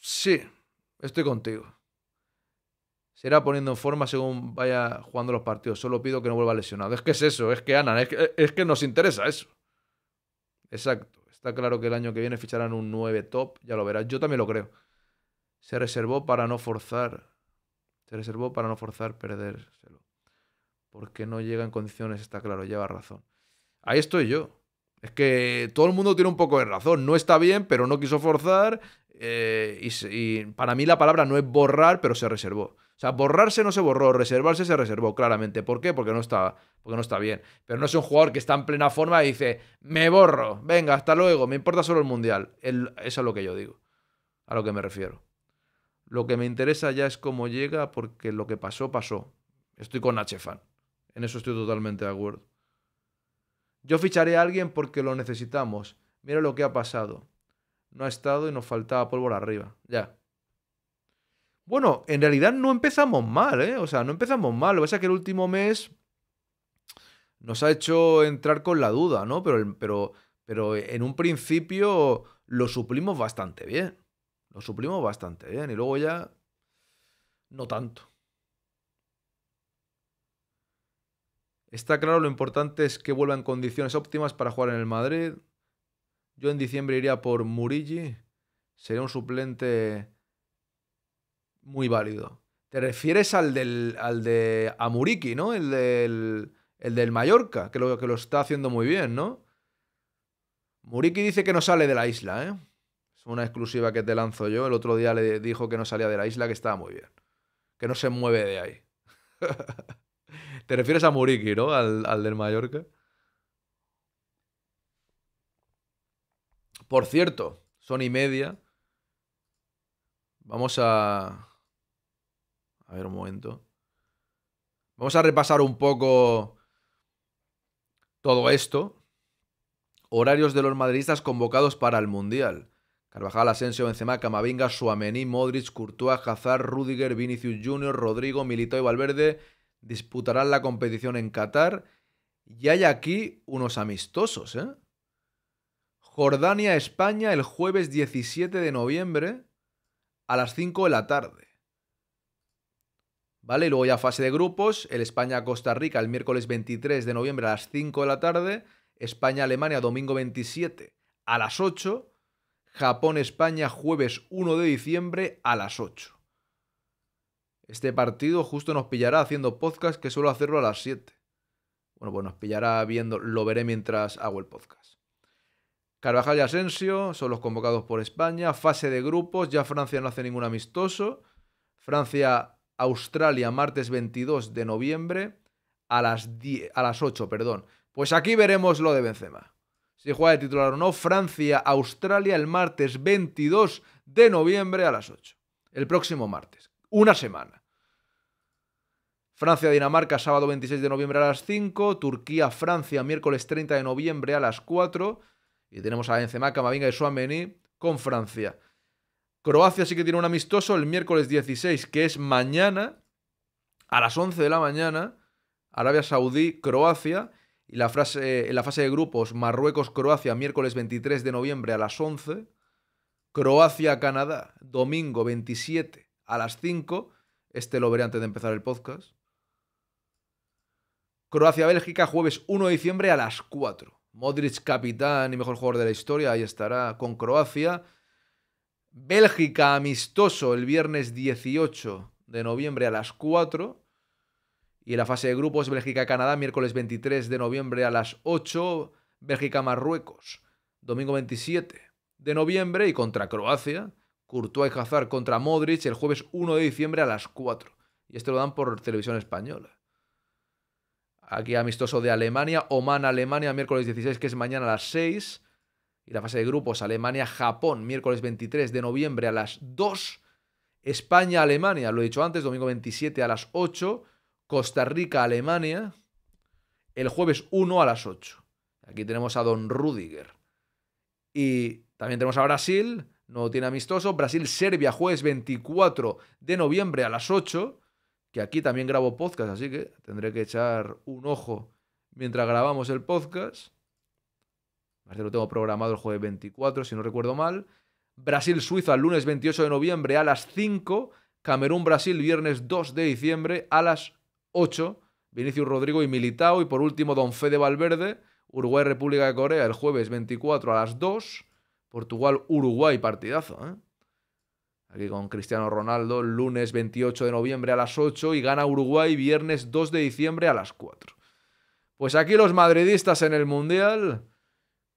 Sí, estoy contigo. Será poniendo en forma según vaya jugando los partidos. Solo pido que no vuelva lesionado. Es que es eso, es que Ana, es que nos interesa eso. Exacto. Está claro que el año que viene ficharán un 9 top, ya lo verás. Yo también lo creo. Se reservó para no forzar. Se reservó para no forzar perdérselo. Porque no llega en condiciones, está claro, lleva razón. Ahí estoy yo. Es que todo el mundo tiene un poco de razón. No está bien, pero no quiso forzar. Eh, y para mí la palabra no es borrar, pero se reservó. O sea, borrarse no se borró, reservarse se reservó, claramente. ¿Por qué? Porque no porque no está bien. Pero no es un jugador que está en plena forma y dice, me borro, venga, hasta luego, me importa solo el Mundial. eso es lo que yo digo, a lo que me refiero. Lo que me interesa ya es cómo llega, porque lo que pasó, pasó. Estoy con H-Fan, En eso estoy totalmente de acuerdo. Yo ficharé a alguien porque lo necesitamos. Mira lo que ha pasado. No ha estado y nos faltaba pólvora arriba. Ya. Bueno, en realidad no empezamos mal, ¿eh? O sea, no empezamos mal. Lo que pasa es que el último mes nos ha hecho entrar con la duda, ¿no? Pero, pero, pero en un principio lo suplimos bastante bien. Lo suplimos bastante bien. Y luego ya. No tanto. Está claro, lo importante es que vuelva en condiciones óptimas para jugar en el Madrid. Yo en diciembre iría por Murigi. Sería un suplente muy válido. Te refieres al, del, al de Muriki, ¿no? El del, el del Mallorca, que lo, que lo está haciendo muy bien, ¿no? Muriki dice que no sale de la isla, ¿eh? Es una exclusiva que te lanzo yo. El otro día le dijo que no salía de la isla, que estaba muy bien. Que no se mueve de ahí. Te refieres a Muriki, ¿no? Al, al, del Mallorca. Por cierto, son y media. Vamos a. A ver un momento. Vamos a repasar un poco todo esto. Horarios de los madridistas convocados para el Mundial. Carvajal, Asensio, Benzema, Camavinga, Suamení, Modric, Courtois, Hazard, Rudiger, Vinicius Jr., Rodrigo, Milito y Valverde disputarán la competición en Qatar. Y hay aquí unos amistosos, ¿eh? Jordania, España, el jueves 17 de noviembre a las 5 de la tarde. ¿vale? luego ya fase de grupos, el España-Costa Rica el miércoles 23 de noviembre a las 5 de la tarde, España-Alemania domingo 27 a las 8, Japón-España jueves 1 de diciembre a las 8. Este partido justo nos pillará haciendo podcast que suelo hacerlo a las 7. Bueno, pues nos pillará viendo, lo veré mientras hago el podcast. Carvajal y Asensio son los convocados por España. Fase de grupos, ya Francia no hace ningún amistoso. Francia Australia, martes 22 de noviembre a las, 10, a las 8, perdón. Pues aquí veremos lo de Benzema. Si juega de titular o no, Francia, Australia, el martes 22 de noviembre a las 8. El próximo martes. Una semana. Francia, Dinamarca, sábado 26 de noviembre a las 5. Turquía, Francia, miércoles 30 de noviembre a las 4. Y tenemos a Benzema, Camavinga y Suameni con Francia. Croacia sí que tiene un amistoso el miércoles 16, que es mañana, a las 11 de la mañana, Arabia Saudí, Croacia. Y la, en la fase de grupos, Marruecos-Croacia, miércoles 23 de noviembre a las 11. Croacia-Canadá, domingo 27 a las 5. Este lo veré antes de empezar el podcast. Croacia-Bélgica, jueves 1 de diciembre a las 4. Modric, capitán y mejor jugador de la historia, ahí estará con Croacia. Bélgica amistoso el viernes 18 de noviembre a las 4. Y en la fase de grupos, Bélgica-Canadá, miércoles 23 de noviembre a las 8. Bélgica-Marruecos, domingo 27 de noviembre. Y contra Croacia, Courtois y Hazard contra Modric el jueves 1 de diciembre a las 4. Y esto lo dan por televisión española. Aquí amistoso de Alemania, Oman-Alemania, miércoles 16, que es mañana a las 6 y la fase de grupos Alemania-Japón, miércoles 23 de noviembre a las 2. España-Alemania, lo he dicho antes, domingo 27 a las 8. Costa Rica-Alemania, el jueves 1 a las 8. Aquí tenemos a Don Rudiger. Y también tenemos a Brasil, no tiene amistoso. Brasil-Serbia, jueves 24 de noviembre a las 8. Que aquí también grabo podcast, así que tendré que echar un ojo mientras grabamos el podcast. Lo tengo programado el jueves 24, si no recuerdo mal. Brasil-Suiza el lunes 28 de noviembre a las 5. Camerún-Brasil viernes 2 de diciembre a las 8. Vinicius Rodrigo y Militao. Y por último, Don Fede Valverde. Uruguay-República de Corea el jueves 24 a las 2. Portugal-Uruguay, partidazo. ¿eh? Aquí con Cristiano Ronaldo, lunes 28 de noviembre a las 8 y gana Uruguay viernes 2 de diciembre a las 4. Pues aquí los madridistas en el Mundial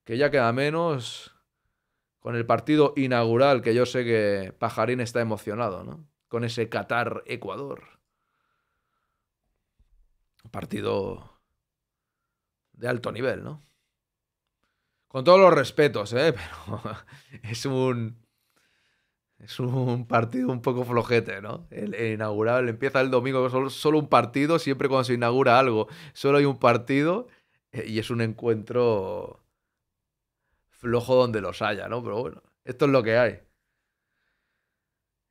que ya queda menos con el partido inaugural, que yo sé que Pajarín está emocionado, ¿no? Con ese Qatar-Ecuador. Partido de alto nivel, ¿no? Con todos los respetos, ¿eh? Pero es un... Es un partido un poco flojete, ¿no? El, inaugural empieza el domingo, solo, solo, un partido, siempre cuando se inaugura algo, solo hay un partido eh, y es un encuentro lojo donde los haya, ¿no? Pero bueno, esto es lo que hay.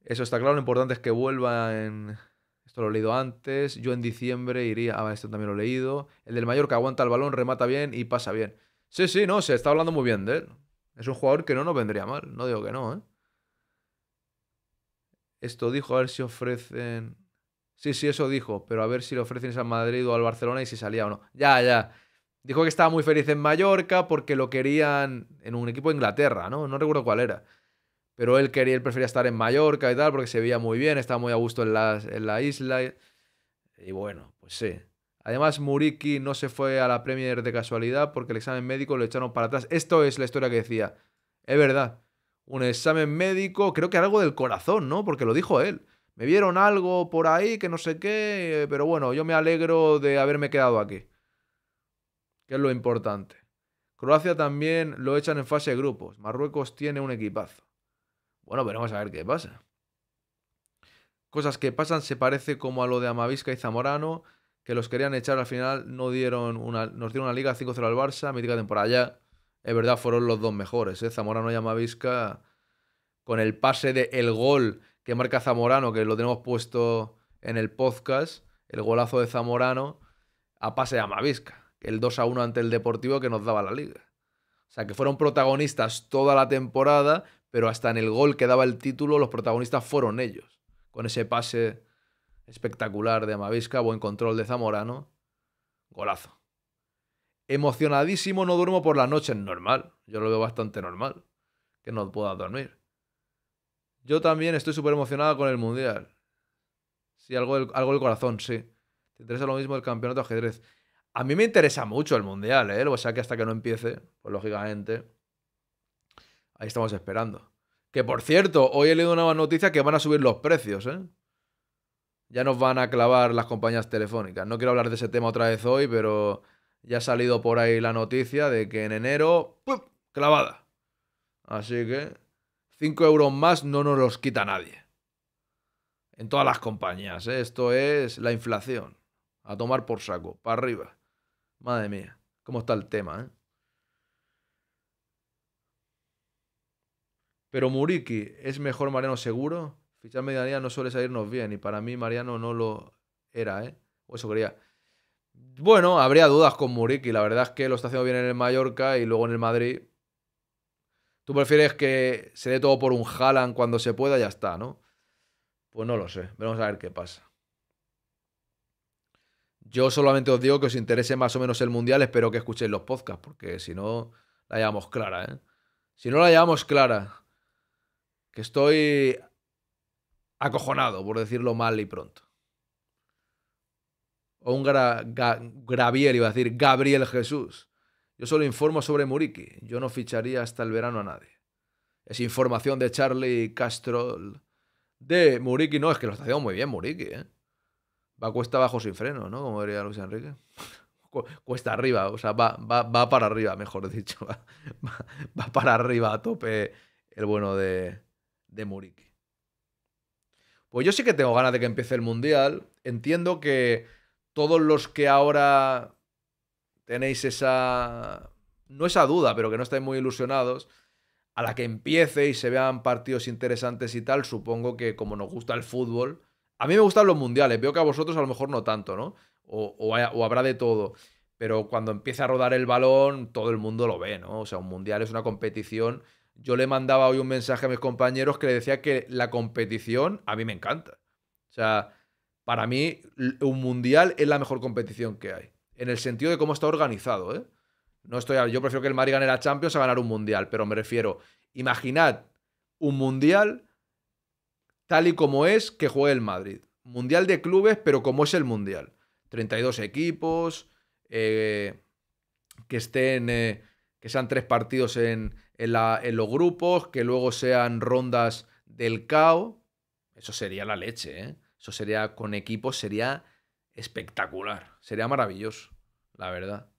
Eso está claro, lo importante es que vuelva en... Esto lo he leído antes. Yo en diciembre iría... Ah, esto también lo he leído. El del mayor que aguanta el balón, remata bien y pasa bien. Sí, sí, no, se está hablando muy bien de él. Es un jugador que no nos vendría mal, no digo que no, ¿eh? Esto dijo, a ver si ofrecen... Sí, sí, eso dijo, pero a ver si le ofrecen a Madrid o al Barcelona y si salía o no. Ya, ya. Dijo que estaba muy feliz en Mallorca porque lo querían en un equipo de Inglaterra, ¿no? No recuerdo cuál era. Pero él quería, él prefería estar en Mallorca y tal porque se veía muy bien, estaba muy a gusto en la, isla. Y, bueno, pues sí. Además, Muriki no se fue a la Premier de casualidad porque el examen médico lo echaron para atrás. Esto es la historia que decía. Es verdad. Un examen médico, creo que algo del corazón, ¿no? Porque lo dijo él. Me vieron algo por ahí que no sé qué, pero bueno, yo me alegro de haberme quedado aquí que es lo importante. Croacia también lo echan en fase de grupos. Marruecos tiene un equipazo. Bueno, veremos a ver qué pasa. Cosas que pasan se parece como a lo de Amavisca y Zamorano, que los querían echar al final, no dieron una, nos dieron una liga 5-0 al Barça, mítica temporada ya. Es verdad, fueron los dos mejores. ¿eh? Zamorano y Amavisca con el pase de el gol que marca Zamorano, que lo tenemos puesto en el podcast, el golazo de Zamorano, a pase de Amavisca el 2 a 1 ante el Deportivo que nos daba la liga. O sea, que fueron protagonistas toda la temporada, pero hasta en el gol que daba el título, los protagonistas fueron ellos. Con ese pase espectacular de Amavisca, buen control de Zamorano, golazo. Emocionadísimo, no duermo por la noche, normal. Yo lo veo bastante normal, que no pueda dormir. Yo también estoy súper emocionada con el Mundial. Sí, algo algo del corazón, sí. ¿Te interesa lo mismo el campeonato de ajedrez? A mí me interesa mucho el Mundial, ¿eh? O sea que hasta que no empiece, pues lógicamente, ahí estamos esperando. Que por cierto, hoy he leído una noticia que van a subir los precios, ¿eh? Ya nos van a clavar las compañías telefónicas. No quiero hablar de ese tema otra vez hoy, pero ya ha salido por ahí la noticia de que en enero, ¡pum! clavada. Así que 5 euros más no nos los quita nadie. En todas las compañías, ¿eh? Esto es la inflación. A tomar por saco, para arriba. Madre mía, ¿cómo está el tema? Eh? Pero Muriki, ¿es mejor Mariano seguro? Fichar medianía no suele salirnos bien y para mí Mariano no lo era, ¿eh? O eso quería. Bueno, habría dudas con Muriki. La verdad es que lo está haciendo bien en el Mallorca y luego en el Madrid. ¿Tú prefieres que se dé todo por un Jalan cuando se pueda? Ya está, ¿no? Pues no lo sé. Vamos a ver qué pasa. Yo solamente os digo que os interese más o menos el mundial, espero que escuchéis los podcasts, porque si no, la llevamos clara, ¿eh? Si no la llevamos clara, que estoy acojonado, por decirlo mal y pronto. O un iba a decir, Gabriel Jesús. Yo solo informo sobre Muriki, yo no ficharía hasta el verano a nadie. Es información de Charlie Castro de Muriki. No, es que lo está haciendo muy bien Muriki, ¿eh? Va cuesta abajo sin freno, ¿no? Como diría Luis Enrique. Cuesta arriba, o sea, va, para arriba, mejor dicho. Va, para arriba a tope el bueno de, de Muriqui. Pues yo sí que tengo ganas de que empiece el Mundial. Entiendo que todos los que ahora tenéis esa... No esa duda, pero que no estáis muy ilusionados. A la que empiece y se vean partidos interesantes y tal, supongo que como nos gusta el fútbol a mí me gustan los mundiales, veo que a vosotros a lo mejor no tanto, ¿no? O, habrá de todo. Pero cuando empieza a rodar el balón, todo el mundo lo ve, ¿no? O sea, un mundial es una competición. Yo le mandaba hoy un mensaje a mis compañeros que le decía que la competición a mí me encanta. O sea, para mí un mundial es la mejor competición que hay. En el sentido de cómo está organizado, ¿eh? No estoy, yo prefiero que el Mari gane la Champions a ganar un mundial, pero me refiero, imaginad un mundial tal y como es que juegue el Madrid. Mundial de clubes, pero como es el Mundial. 32 equipos, eh, que estén, eh, que sean tres partidos en, en, los grupos, que luego sean rondas del CAO. Eso sería la leche, ¿eh? Eso sería con equipos, sería espectacular, sería maravilloso, la verdad.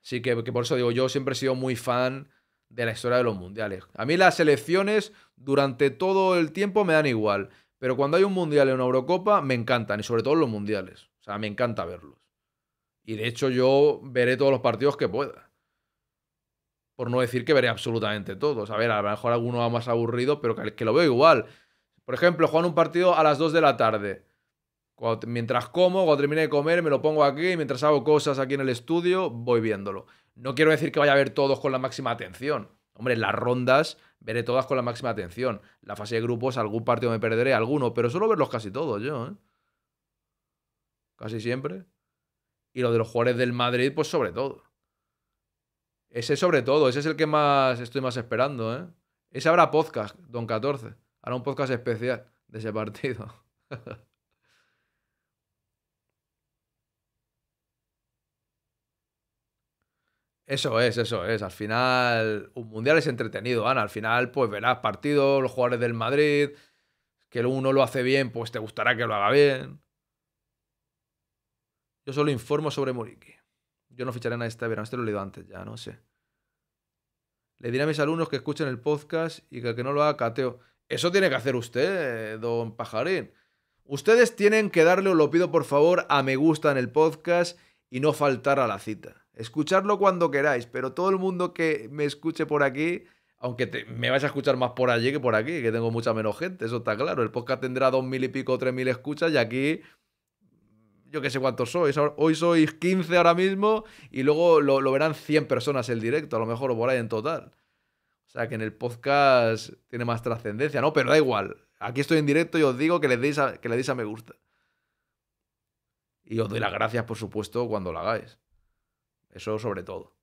Sí, que por eso digo, yo siempre he sido muy fan de la historia de los mundiales. A mí las elecciones durante todo el tiempo me dan igual, pero cuando hay un mundial en una Eurocopa me encantan, y sobre todo los mundiales. O sea, me encanta verlos. Y de hecho yo veré todos los partidos que pueda. Por no decir que veré absolutamente todos. A ver, a lo mejor alguno va más aburrido, pero que, lo veo igual. Por ejemplo, juegan un partido a las 2 de la tarde mientras como, cuando termine de comer, me lo pongo aquí y mientras hago cosas aquí en el estudio, voy viéndolo. No quiero decir que vaya a ver todos con la máxima atención. Hombre, las rondas veré todas con la máxima atención. La fase de grupos, algún partido me perderé, alguno, pero suelo verlos casi todos yo, ¿eh? Casi siempre. Y lo de los jugadores del Madrid, pues sobre todo. Ese sobre todo, ese es el que más estoy más esperando, ¿eh? Ese habrá podcast, Don 14. Hará un podcast especial de ese partido. Eso es, eso es. Al final, un mundial es entretenido, Ana. Al final, pues verás partidos, los jugadores del Madrid, que uno lo hace bien, pues te gustará que lo haga bien. Yo solo informo sobre Muriqui. Yo no ficharé nada este verano, este lo he leído antes ya, no sé. Le diré a mis alumnos que escuchen el podcast y que, que no lo haga cateo. Eso tiene que hacer usted, don Pajarín. Ustedes tienen que darle, os lo pido por favor, a me gusta en el podcast y no faltar a la cita. Escucharlo cuando queráis, pero todo el mundo que me escuche por aquí, aunque me vais a escuchar más por allí que por aquí, que tengo mucha menos gente, eso está claro. El podcast tendrá dos mil y pico, tres mil escuchas y aquí yo que sé cuántos sois. Hoy sois 15 ahora mismo y luego lo, verán 100 personas el directo, a lo mejor por en total. O sea que en el podcast tiene más trascendencia, ¿no? Pero da igual. Aquí estoy en directo y os digo que le deis que le deis a me gusta. Y os doy las gracias, por supuesto, cuando lo hagáis. Eso sobre todo.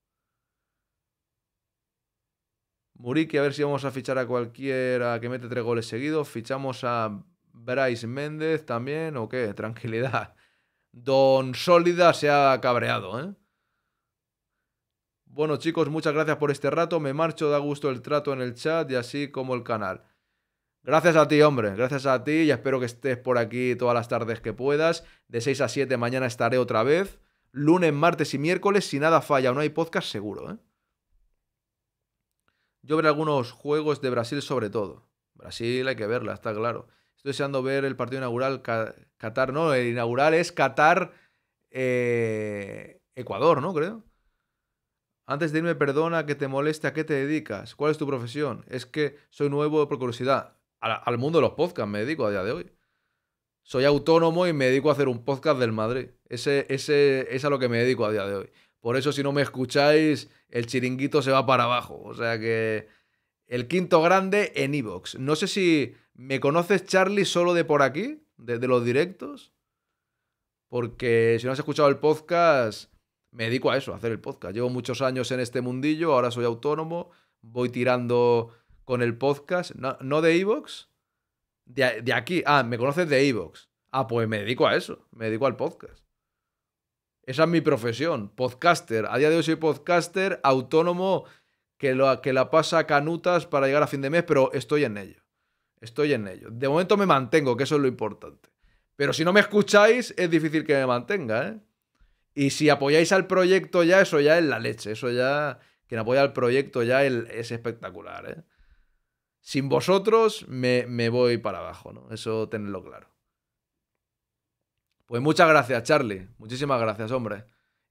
Muriki, a ver si vamos a fichar a cualquiera que mete tres goles seguidos. Fichamos a Bryce Méndez también, o qué, tranquilidad. Don Sólida se ha cabreado, ¿eh? Bueno chicos, muchas gracias por este rato. Me marcho, da gusto el trato en el chat y así como el canal. Gracias a ti, hombre. Gracias a ti y espero que estés por aquí todas las tardes que puedas. De 6 a 7 mañana estaré otra vez lunes, martes y miércoles, si nada falla o no hay podcast, seguro, ¿eh? Yo veré algunos juegos de Brasil sobre todo. Brasil hay que verla, está claro. Estoy deseando ver el partido inaugural Qatar, no, el inaugural es Qatar eh, Ecuador, ¿no? Creo. Antes de irme, perdona que te moleste, ¿a qué te dedicas? ¿Cuál es tu profesión? Es que soy nuevo por curiosidad. Al, al mundo de los podcasts me dedico a día de hoy. Soy autónomo y me dedico a hacer un podcast del Madrid. Ese, es a lo que me dedico a día de hoy. Por eso, si no me escucháis, el chiringuito se va para abajo. O sea que. El quinto grande en Evox. No sé si me conoces, Charlie, solo de por aquí, de, los directos. Porque si no has escuchado el podcast, me dedico a eso, a hacer el podcast. Llevo muchos años en este mundillo, ahora soy autónomo, voy tirando con el podcast. No, de Evox, de, de aquí. Ah, me conoces de Evox. Ah, pues me dedico a eso, me dedico al podcast. Esa es mi profesión, podcaster. A día de hoy soy podcaster autónomo que, lo, que la pasa a canutas para llegar a fin de mes, pero estoy en ello. Estoy en ello. De momento me mantengo, que eso es lo importante. Pero si no me escucháis, es difícil que me mantenga, ¿eh? Y si apoyáis al proyecto ya, eso ya es la leche. Eso ya. Quien apoya al proyecto ya es espectacular, ¿eh? Sin vosotros me, me voy para abajo, ¿no? Eso tenedlo claro. Pues muchas gracias, Charlie. Muchísimas gracias, hombre.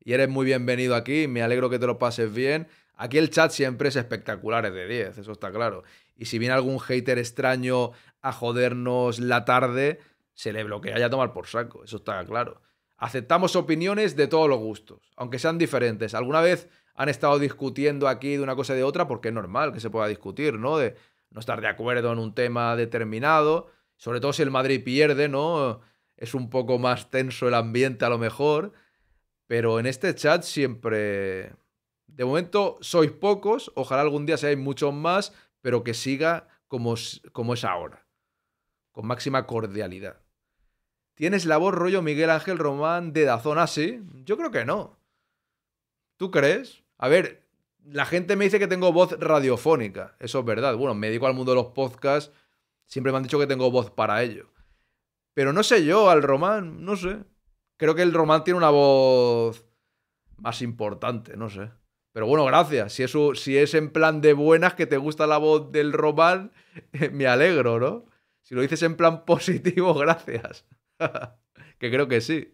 Y eres muy bienvenido aquí. Me alegro que te lo pases bien. Aquí el chat siempre es espectacular, es de 10, eso está claro. Y si viene algún hater extraño a jodernos la tarde, se le bloquea ya a tomar por saco, eso está claro. Aceptamos opiniones de todos los gustos, aunque sean diferentes. Alguna vez han estado discutiendo aquí de una cosa y de otra, porque es normal que se pueda discutir, ¿no? De no estar de acuerdo en un tema determinado, sobre todo si el Madrid pierde, ¿no? es un poco más tenso el ambiente a lo mejor, pero en este chat siempre... De momento sois pocos, ojalá algún día seáis muchos más, pero que siga como, como es ahora, con máxima cordialidad. ¿Tienes la voz rollo Miguel Ángel Román de Dazón así? Yo creo que no. ¿Tú crees? A ver, la gente me dice que tengo voz radiofónica, eso es verdad. Bueno, me dedico al mundo de los podcasts, siempre me han dicho que tengo voz para ello. Pero no sé yo, al Román, no sé. Creo que el Román tiene una voz más importante, no sé. Pero bueno, gracias. Si es, si es en plan de buenas que te gusta la voz del Román, eh, me alegro, ¿no? Si lo dices en plan positivo, gracias. que creo que sí.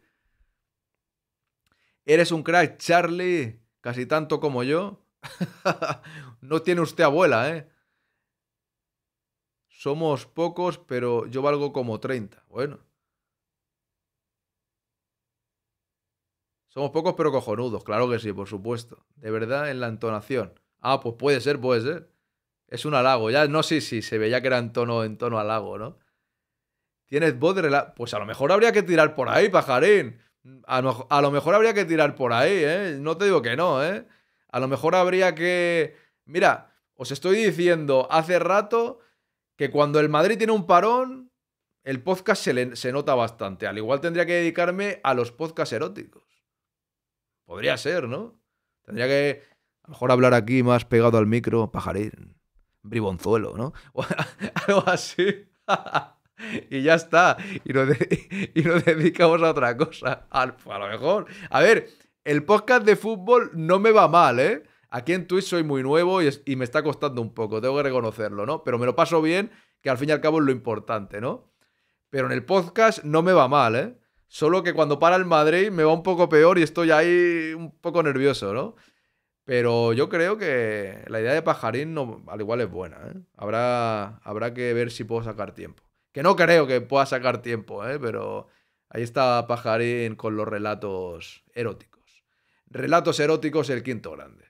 Eres un crack, Charlie, casi tanto como yo. no tiene usted abuela, ¿eh? Somos pocos, pero yo valgo como 30. Bueno. Somos pocos, pero cojonudos. Claro que sí, por supuesto. De verdad, en la entonación. Ah, pues puede ser, puede ser. Es un halago. Ya, no, sé si se veía que era en tono, en tono halago, ¿no? Tienes voz de Pues a lo mejor habría que tirar por ahí, pajarín. a lo mejor habría que tirar por ahí, ¿eh? No te digo que no, ¿eh? A lo mejor habría que... Mira, os estoy diciendo hace rato que cuando el Madrid tiene un parón, el podcast se, nota bastante. Al igual tendría que dedicarme a los podcasts eróticos. Podría ser, ¿no? Tendría que a lo mejor hablar aquí más pegado al micro, pajarín, bribonzuelo, ¿no? algo así. y ya está. Y nos, y dedicamos a otra cosa. a lo mejor. A ver, el podcast de fútbol no me va mal, ¿eh? Aquí en Twitch soy muy nuevo y, me está costando un poco, tengo que reconocerlo, ¿no? Pero me lo paso bien, que al fin y al cabo es lo importante, ¿no? Pero en el podcast no me va mal, ¿eh? Solo que cuando para el Madrid me va un poco peor y estoy ahí un poco nervioso, ¿no? Pero yo creo que la idea de Pajarín al igual es buena. ¿eh? Habrá, habrá que ver si puedo sacar tiempo. Que no creo que pueda sacar tiempo, ¿eh? pero ahí está Pajarín con los relatos eróticos. Relatos eróticos, el quinto grande.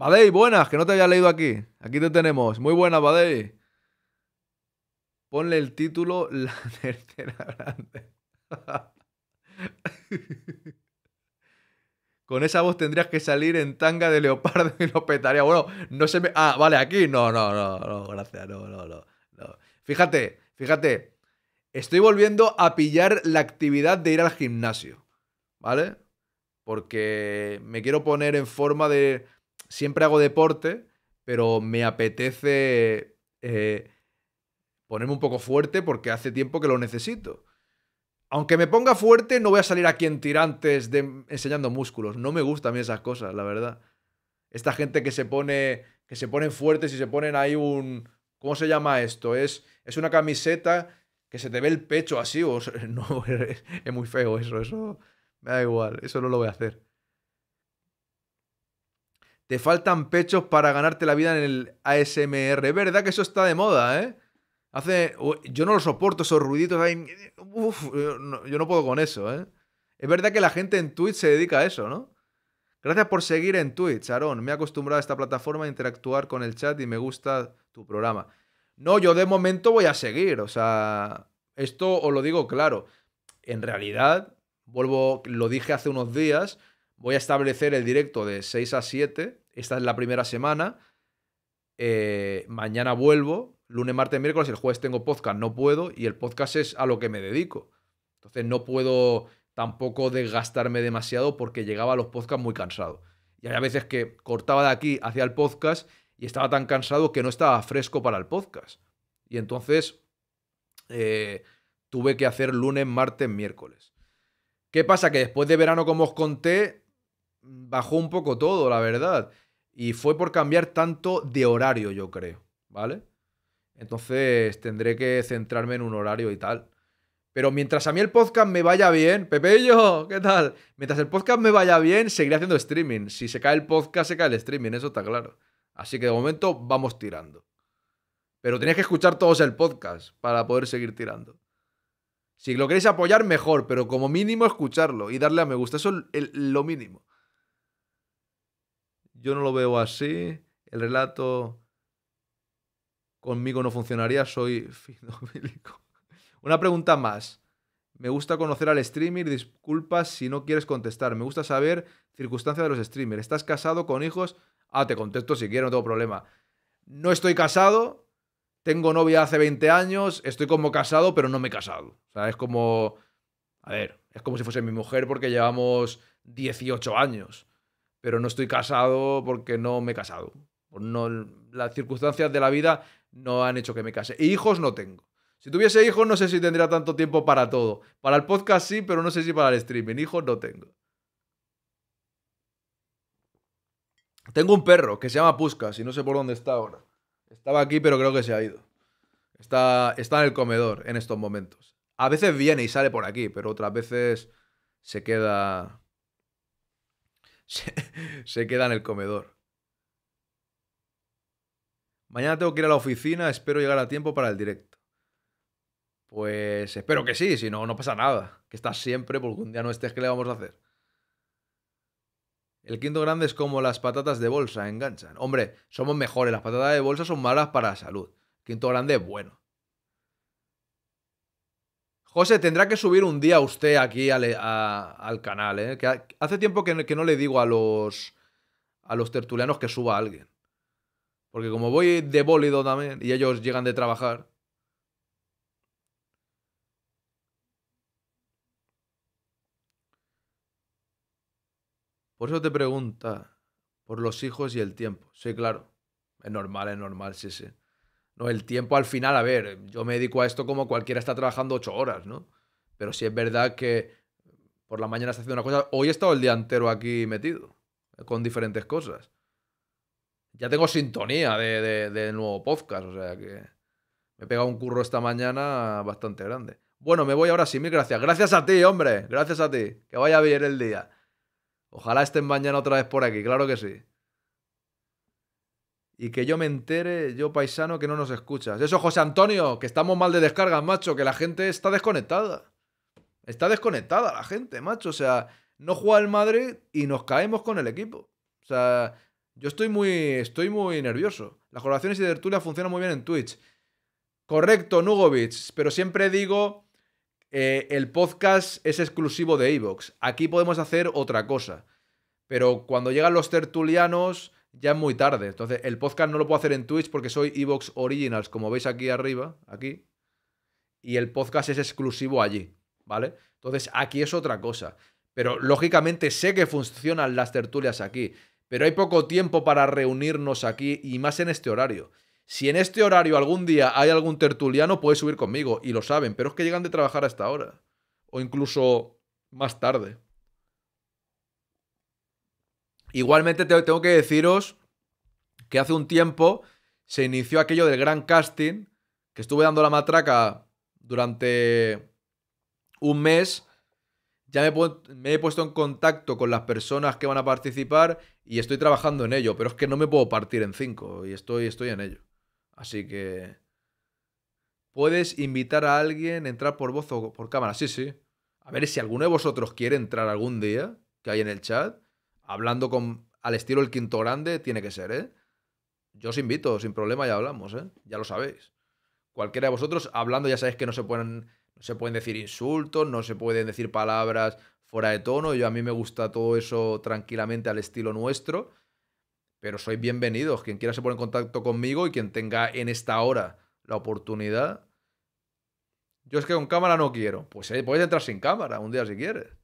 Badei, buenas, que no te había leído aquí. Aquí te tenemos. Muy buenas, Badei. Ponle el título La tercera grande. Con esa voz tendrías que salir en tanga de leopardo y lo petaría. Bueno, no se me. Ah, vale, aquí. No, no, no, gracias. no, no. no. Fíjate, fíjate. Estoy volviendo a pillar la actividad de ir al gimnasio. ¿Vale? Porque me quiero poner en forma de siempre hago deporte, pero me apetece eh, ponerme un poco fuerte porque hace tiempo que lo necesito. Aunque me ponga fuerte, no voy a salir aquí en tirantes de, enseñando músculos. No me gustan a mí esas cosas, la verdad. Esta gente que se pone. que se ponen fuertes y se ponen ahí un. ¿Cómo se llama esto? Es, es una camiseta que se te ve el pecho así. O, no, es muy feo eso, eso. Me da igual, eso no lo voy a hacer. Te faltan pechos para ganarte la vida en el ASMR. ¿Verdad que eso está de moda, eh? Hace. Yo no lo soporto, esos ruiditos Uf, yo no, puedo con eso, eh. Es verdad que la gente en Twitch se dedica a eso, ¿no? Gracias por seguir en Twitch, Aaron. Me he acostumbrado a esta plataforma a interactuar con el chat y me gusta tu programa. No, yo de momento voy a seguir. O sea, esto os lo digo claro. En realidad, vuelvo, lo dije hace unos días, voy a establecer el directo de 6 a 7 esta es la primera semana. Eh, mañana vuelvo, lunes, martes, miércoles, el jueves tengo podcast, no puedo, y el podcast es a lo que me dedico. Entonces no puedo tampoco desgastarme demasiado porque llegaba a los podcasts muy cansado. Y había veces que cortaba de aquí hacia el podcast y estaba tan cansado que no estaba fresco para el podcast. Y entonces eh, tuve que hacer lunes, martes, miércoles. ¿Qué pasa? Que después de verano, como os conté, bajó un poco todo, la verdad. Y fue por cambiar tanto de horario, yo creo, ¿vale? Entonces tendré que centrarme en un horario y tal. Pero mientras a mí el podcast me vaya bien, yo, ¿qué tal? Mientras el podcast me vaya bien, seguiré haciendo streaming. Si se cae el podcast, se cae el streaming, eso está claro. Así que de momento vamos tirando. Pero tenéis que escuchar todos el podcast para poder seguir tirando. Si lo queréis apoyar, mejor, pero como mínimo escucharlo y darle a me gusta. Eso es lo mínimo. Yo no lo veo así. El relato conmigo no funcionaría. Soy finomílico. Una pregunta más. Me gusta conocer al streamer. Disculpas si no quieres contestar. Me gusta saber circunstancias de los streamers. ¿Estás casado con hijos? Ah, te contesto si quieres, no tengo problema. No estoy casado. Tengo novia hace 20 años. Estoy como casado, pero no me he casado. O sea, es como. A ver, es como si fuese mi mujer porque llevamos 18 años pero no estoy casado porque no me he casado. No, las circunstancias de la vida no han hecho que me case. Y hijos no tengo. Si tuviese hijos, no sé si tendría tanto tiempo para todo. Para el podcast sí, pero no sé si para el streaming. Hijos no tengo. Tengo un perro que se llama Puscas y no sé por dónde está ahora. Estaba aquí, pero creo que se ha ido. Está, está en el comedor en estos momentos. A veces viene y sale por aquí, pero otras veces se queda se, queda en el comedor. Mañana tengo que ir a la oficina, espero llegar a tiempo para el directo. Pues espero que sí, si no, no pasa nada. Que estás siempre, porque un día no estés, ¿qué le vamos a hacer? El quinto grande es como las patatas de bolsa, enganchan. Hombre, somos mejores, las patatas de bolsa son malas para la salud. quinto grande es bueno. José, tendrá que subir un día usted aquí al, eh, canal, ¿eh? Que hace tiempo que, no le digo a los, a los tertulianos que suba alguien. Porque como voy de bólido también y ellos llegan de trabajar. Por eso te pregunta por los hijos y el tiempo. Sí, claro. Es normal, es normal, sí, sí. ¿no? El tiempo al final, a ver, yo me dedico a esto como cualquiera está trabajando ocho horas, ¿no? Pero si es verdad que por la mañana se haciendo una cosa. Hoy he estado el día entero aquí metido, con diferentes cosas. Ya tengo sintonía de, de, nuevo podcast, o sea que me he pegado un curro esta mañana bastante grande. Bueno, me voy ahora sí, mil gracias. Gracias a ti, hombre. Gracias a ti. Que vaya bien el día. Ojalá estén mañana otra vez por aquí, claro que sí y que yo me entere, yo paisano, que no nos escuchas. Eso, José Antonio, que estamos mal de descargas, macho, que la gente está desconectada. Está desconectada la gente, macho. O sea, no juega el Madrid y nos caemos con el equipo. O sea, yo estoy muy, estoy muy nervioso. Las colaboraciones y tertulia funcionan muy bien en Twitch. Correcto, Nugovic, pero siempre digo, eh, el podcast es exclusivo de Evox. Aquí podemos hacer otra cosa. Pero cuando llegan los tertulianos, ya es muy tarde. Entonces, el podcast no lo puedo hacer en Twitch porque soy Evox Originals, como veis aquí arriba, aquí. Y el podcast es exclusivo allí, ¿vale? Entonces, aquí es otra cosa. Pero lógicamente sé que funcionan las tertulias aquí, pero hay poco tiempo para reunirnos aquí y más en este horario. Si en este horario algún día hay algún tertuliano, puede subir conmigo, y lo saben, pero es que llegan de trabajar hasta ahora. O incluso más tarde. Igualmente tengo que deciros que hace un tiempo se inició aquello del gran casting, que estuve dando la matraca durante un mes. Ya me, he puesto en contacto con las personas que van a participar y estoy trabajando en ello, pero es que no me puedo partir en cinco y estoy, estoy en ello. Así que... ¿Puedes invitar a alguien a entrar por voz o por cámara? Sí, sí. A ver si alguno de vosotros quiere entrar algún día, que hay en el chat, hablando con al estilo el quinto grande, tiene que ser, ¿eh? Yo os invito, sin problema ya hablamos, ¿eh? Ya lo sabéis. Cualquiera de vosotros hablando ya sabéis que no se pueden, no se pueden decir insultos, no se pueden decir palabras fuera de tono. Yo a mí me gusta todo eso tranquilamente al estilo nuestro. Pero sois bienvenidos. Quien quiera se pone en contacto conmigo y quien tenga en esta hora la oportunidad. Yo es que con cámara no quiero. Pues eh, podéis entrar sin cámara un día si quieres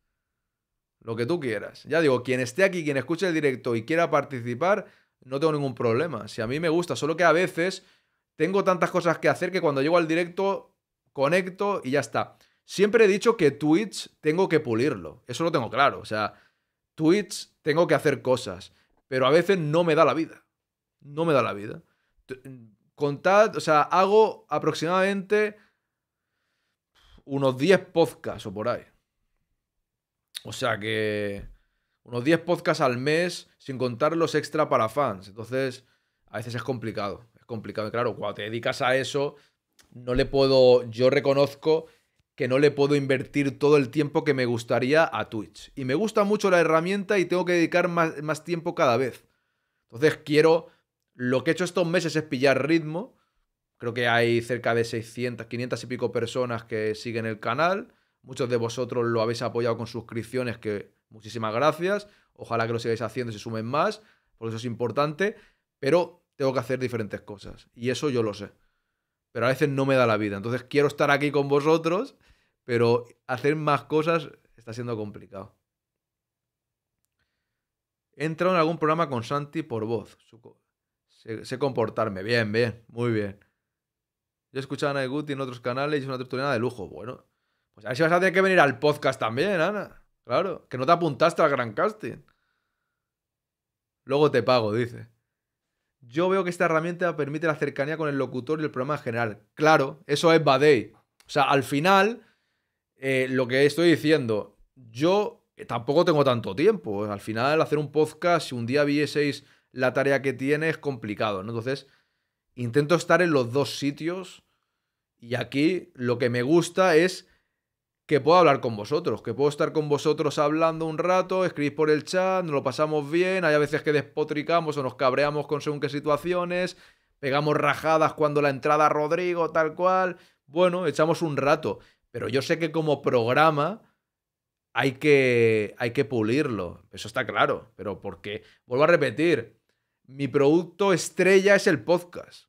lo que tú quieras. Ya digo, quien esté aquí, quien escuche el directo y quiera participar, no tengo ningún problema. Si a mí me gusta, solo que a veces tengo tantas cosas que hacer que cuando llego al directo conecto y ya está. Siempre he dicho que Twitch tengo que pulirlo, eso lo tengo claro. O sea, Twitch tengo que hacer cosas, pero a veces no me da la vida. No me da la vida. Mm, contad, o sea, hago aproximadamente unos 10 podcasts o por ahí. O sea que unos 10 podcasts al mes, sin contar los extra para fans. Entonces, a veces es complicado. Es complicado. Y claro, cuando te dedicas a eso, no le puedo. Yo reconozco que no le puedo invertir todo el tiempo que me gustaría a Twitch. Y me gusta mucho la herramienta y tengo que dedicar más, más tiempo cada vez. Entonces, quiero. Lo que he hecho estos meses es pillar ritmo. Creo que hay cerca de 600, 500 y pico personas que siguen el canal. Muchos de vosotros lo habéis apoyado con suscripciones, que muchísimas gracias. Ojalá que lo sigáis haciendo y se sumen más, porque eso es importante. Pero tengo que hacer diferentes cosas. Y eso yo lo sé. Pero a veces no me da la vida. Entonces quiero estar aquí con vosotros, pero hacer más cosas está siendo complicado. He entrado en algún programa con Santi por voz. Sé, comportarme. Bien, bien, muy bien. Yo escuchado a Guti en otros canales y es una tertuliana de lujo. Bueno, pues a ver si vas a tener que venir al podcast también, Ana. Claro, que no te apuntaste al gran casting. Luego te pago, dice. Yo veo que esta herramienta permite la cercanía con el locutor y el programa en general. Claro, eso es Badei. O sea, al final, eh, lo que estoy diciendo, yo eh, tampoco tengo tanto tiempo. Al final, hacer un podcast, si un día vieseis la tarea que tiene, es complicado, ¿no? Entonces, intento estar en los dos sitios. Y aquí lo que me gusta es que puedo hablar con vosotros, que puedo estar con vosotros hablando un rato, escribís por el chat, nos lo pasamos bien, hay a veces que despotricamos o nos cabreamos con según qué situaciones, pegamos rajadas cuando la entrada Rodrigo, tal cual, bueno, echamos un rato, pero yo sé que como programa hay que, hay que pulirlo, eso está claro, pero porque, vuelvo a repetir, mi producto estrella es el podcast.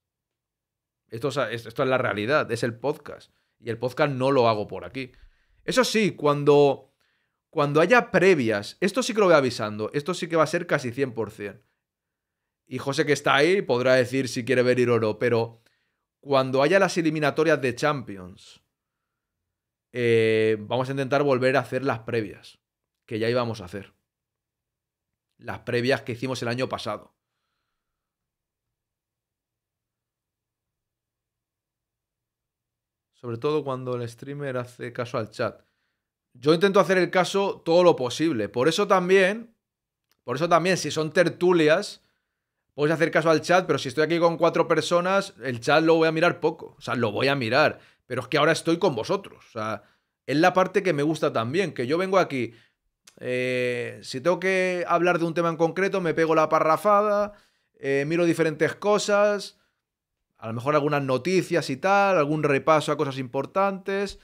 Esto esto es la realidad, es el podcast. Y el podcast no lo hago por aquí. Eso sí, cuando, cuando haya previas, esto sí que lo voy avisando, esto sí que va a ser casi 100%. Y José que está ahí podrá decir si quiere ver ir o pero cuando haya las eliminatorias de Champions, eh, vamos a intentar volver a hacer las previas, que ya íbamos a hacer. Las previas que hicimos el año pasado. sobre todo cuando el streamer hace caso al chat. Yo intento hacer el caso todo lo posible. Por eso también, por eso también, si son tertulias, podéis hacer caso al chat, pero si estoy aquí con cuatro personas, el chat lo voy a mirar poco. O sea, lo voy a mirar. Pero es que ahora estoy con vosotros. O sea, es la parte que me gusta también, que yo vengo aquí. Eh, si tengo que hablar de un tema en concreto, me pego la parrafada, eh, miro diferentes cosas a lo mejor algunas noticias y tal, algún repaso a cosas importantes,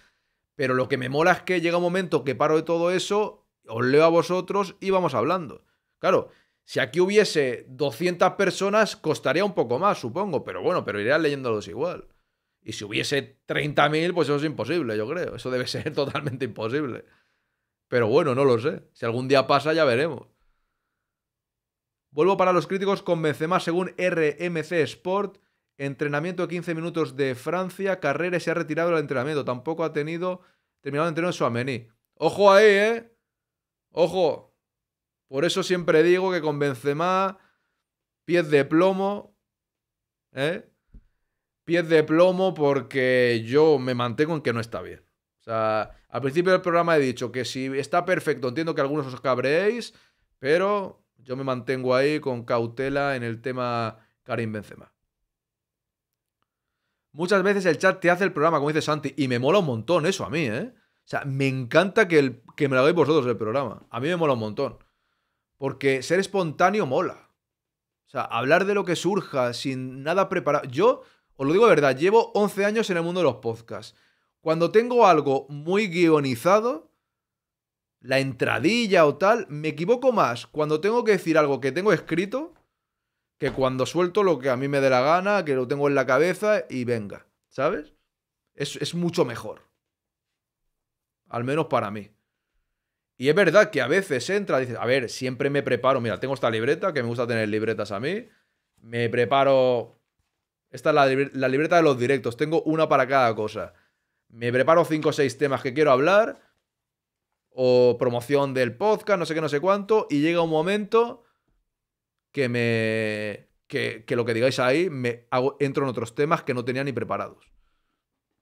pero lo que me mola es que llega un momento que paro de todo eso, os leo a vosotros y vamos hablando. Claro, si aquí hubiese 200 personas, costaría un poco más, supongo, pero bueno, pero iría leyéndolos igual. Y si hubiese 30.000, pues eso es imposible, yo creo. Eso debe ser totalmente imposible. Pero bueno, no lo sé. Si algún día pasa, ya veremos. Vuelvo para los críticos con Benzema según RMC Sport. Entrenamiento de 15 minutos de Francia. Carrera se ha retirado del entrenamiento. Tampoco ha tenido terminado el entrenamiento Suamení. Ojo ahí, ¿eh? Ojo. Por eso siempre digo que con Benzema, pies de plomo. ¿Eh? Pies de plomo porque yo me mantengo en que no está bien. O sea, al principio del programa he dicho que si está perfecto, entiendo que algunos os cabréis, pero yo me mantengo ahí con cautela en el tema Karim Benzema. Muchas veces el chat te hace el programa, como dice Santi, y me mola un montón eso a mí, ¿eh? O sea, me encanta que, el, que me lo hagáis vosotros el programa. A mí me mola un montón. Porque ser espontáneo mola. O sea, hablar de lo que surja sin nada preparado. Yo, os lo digo de verdad, llevo 11 años en el mundo de los podcasts. Cuando tengo algo muy guionizado, la entradilla o tal, me equivoco más cuando tengo que decir algo que tengo escrito que cuando suelto lo que a mí me dé la gana, que lo tengo en la cabeza y venga, ¿sabes? Es, mucho mejor. Al menos para mí. Y es verdad que a veces entra, dices, a ver, siempre me preparo, mira, tengo esta libreta, que me gusta tener libretas a mí, me preparo, esta es la, libreta de los directos, tengo una para cada cosa. Me preparo cinco o seis temas que quiero hablar, o promoción del podcast, no sé qué, no sé cuánto, y llega un momento que me. Que, lo que digáis ahí me hago, entro en otros temas que no tenía ni preparados.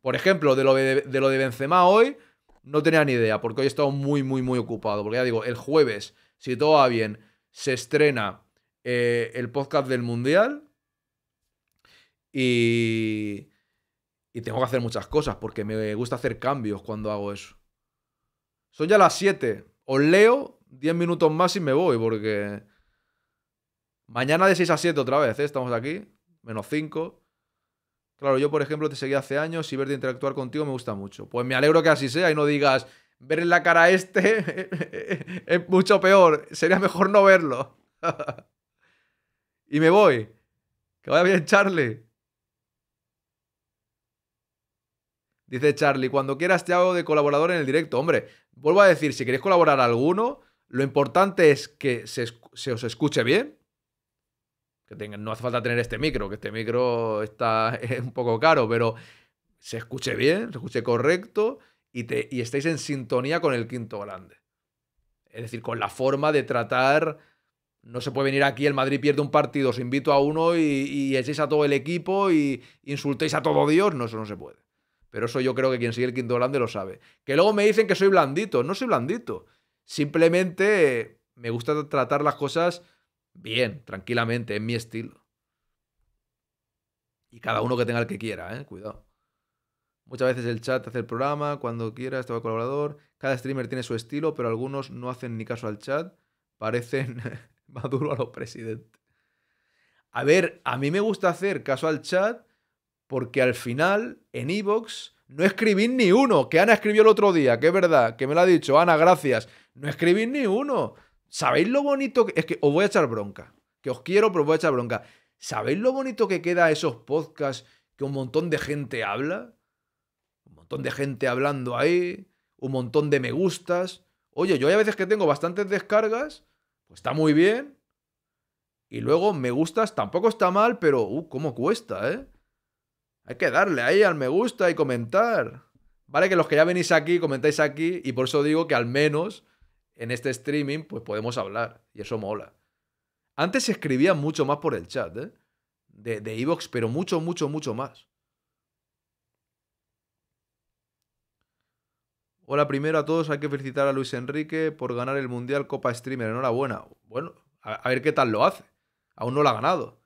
Por ejemplo, de lo de, Benzema hoy, no tenía ni idea, porque hoy he estado muy, muy, muy ocupado. Porque ya digo, el jueves, si todo va bien, se estrena eh, el podcast del Mundial. Y. Y tengo que hacer muchas cosas porque me gusta hacer cambios cuando hago eso. Son ya las 7. Os leo 10 minutos más y me voy porque Mañana de 6 a 7 otra vez, ¿eh? estamos aquí, menos 5. Claro, yo por ejemplo te seguí hace años y verte interactuar contigo me gusta mucho. Pues me alegro que así sea y no digas, ver en la cara este es mucho peor, sería mejor no verlo. y me voy. Que vaya bien, Charlie. Dice Charlie, cuando quieras te hago de colaborador en el directo. Hombre, vuelvo a decir, si queréis colaborar alguno, lo importante es que se os escuche bien, no hace falta tener este micro, que este micro está un poco caro, pero se escuche bien, se escuche correcto y, te, en sintonía con el quinto grande. Es decir, con la forma de tratar. No se puede venir aquí, el Madrid pierde un partido, os invito a uno y, y echéis a todo el equipo y insultéis a todo Dios. No, eso no se puede. Pero eso yo creo que quien sigue el quinto grande lo sabe. Que luego me dicen que soy blandito. No soy blandito. Simplemente me gusta tratar las cosas bien, tranquilamente, es mi estilo. Y cada uno que tenga el que quiera, ¿eh? Cuidado. Muchas veces el chat hace el programa, cuando quiera, estaba colaborador. Cada streamer tiene su estilo, pero algunos no hacen ni caso al chat. Parecen Maduro a los presidentes. A ver, a mí me gusta hacer caso al chat porque al final, en Evox, no escribí ni uno. Que Ana escribió el otro día, que es verdad, que me lo ha dicho. Ana, gracias. No escribí ni uno. ¿Sabéis lo bonito que.? Es que os voy a echar bronca. Que os quiero, pero os voy a echar bronca. ¿Sabéis lo bonito que queda esos podcasts que un montón de gente habla? Un montón de gente hablando ahí. Un montón de me gustas. Oye, yo hay veces que tengo bastantes descargas. Pues está muy bien. Y luego me gustas tampoco está mal, pero. Uh, cómo cuesta, ¿eh? Hay que darle ahí al me gusta y comentar. Vale que los que ya venís aquí, comentáis aquí, y por eso digo que al menos en este streaming, pues podemos hablar. Y eso mola. Antes se escribía mucho más por el chat, ¿eh? De Evox, pero mucho, mucho, mucho más. Hola, primero a todos, hay que felicitar a Luis Enrique por ganar el Mundial Copa Streamer. Enhorabuena. Bueno, a, ver qué tal lo hace. Aún no lo ha ganado.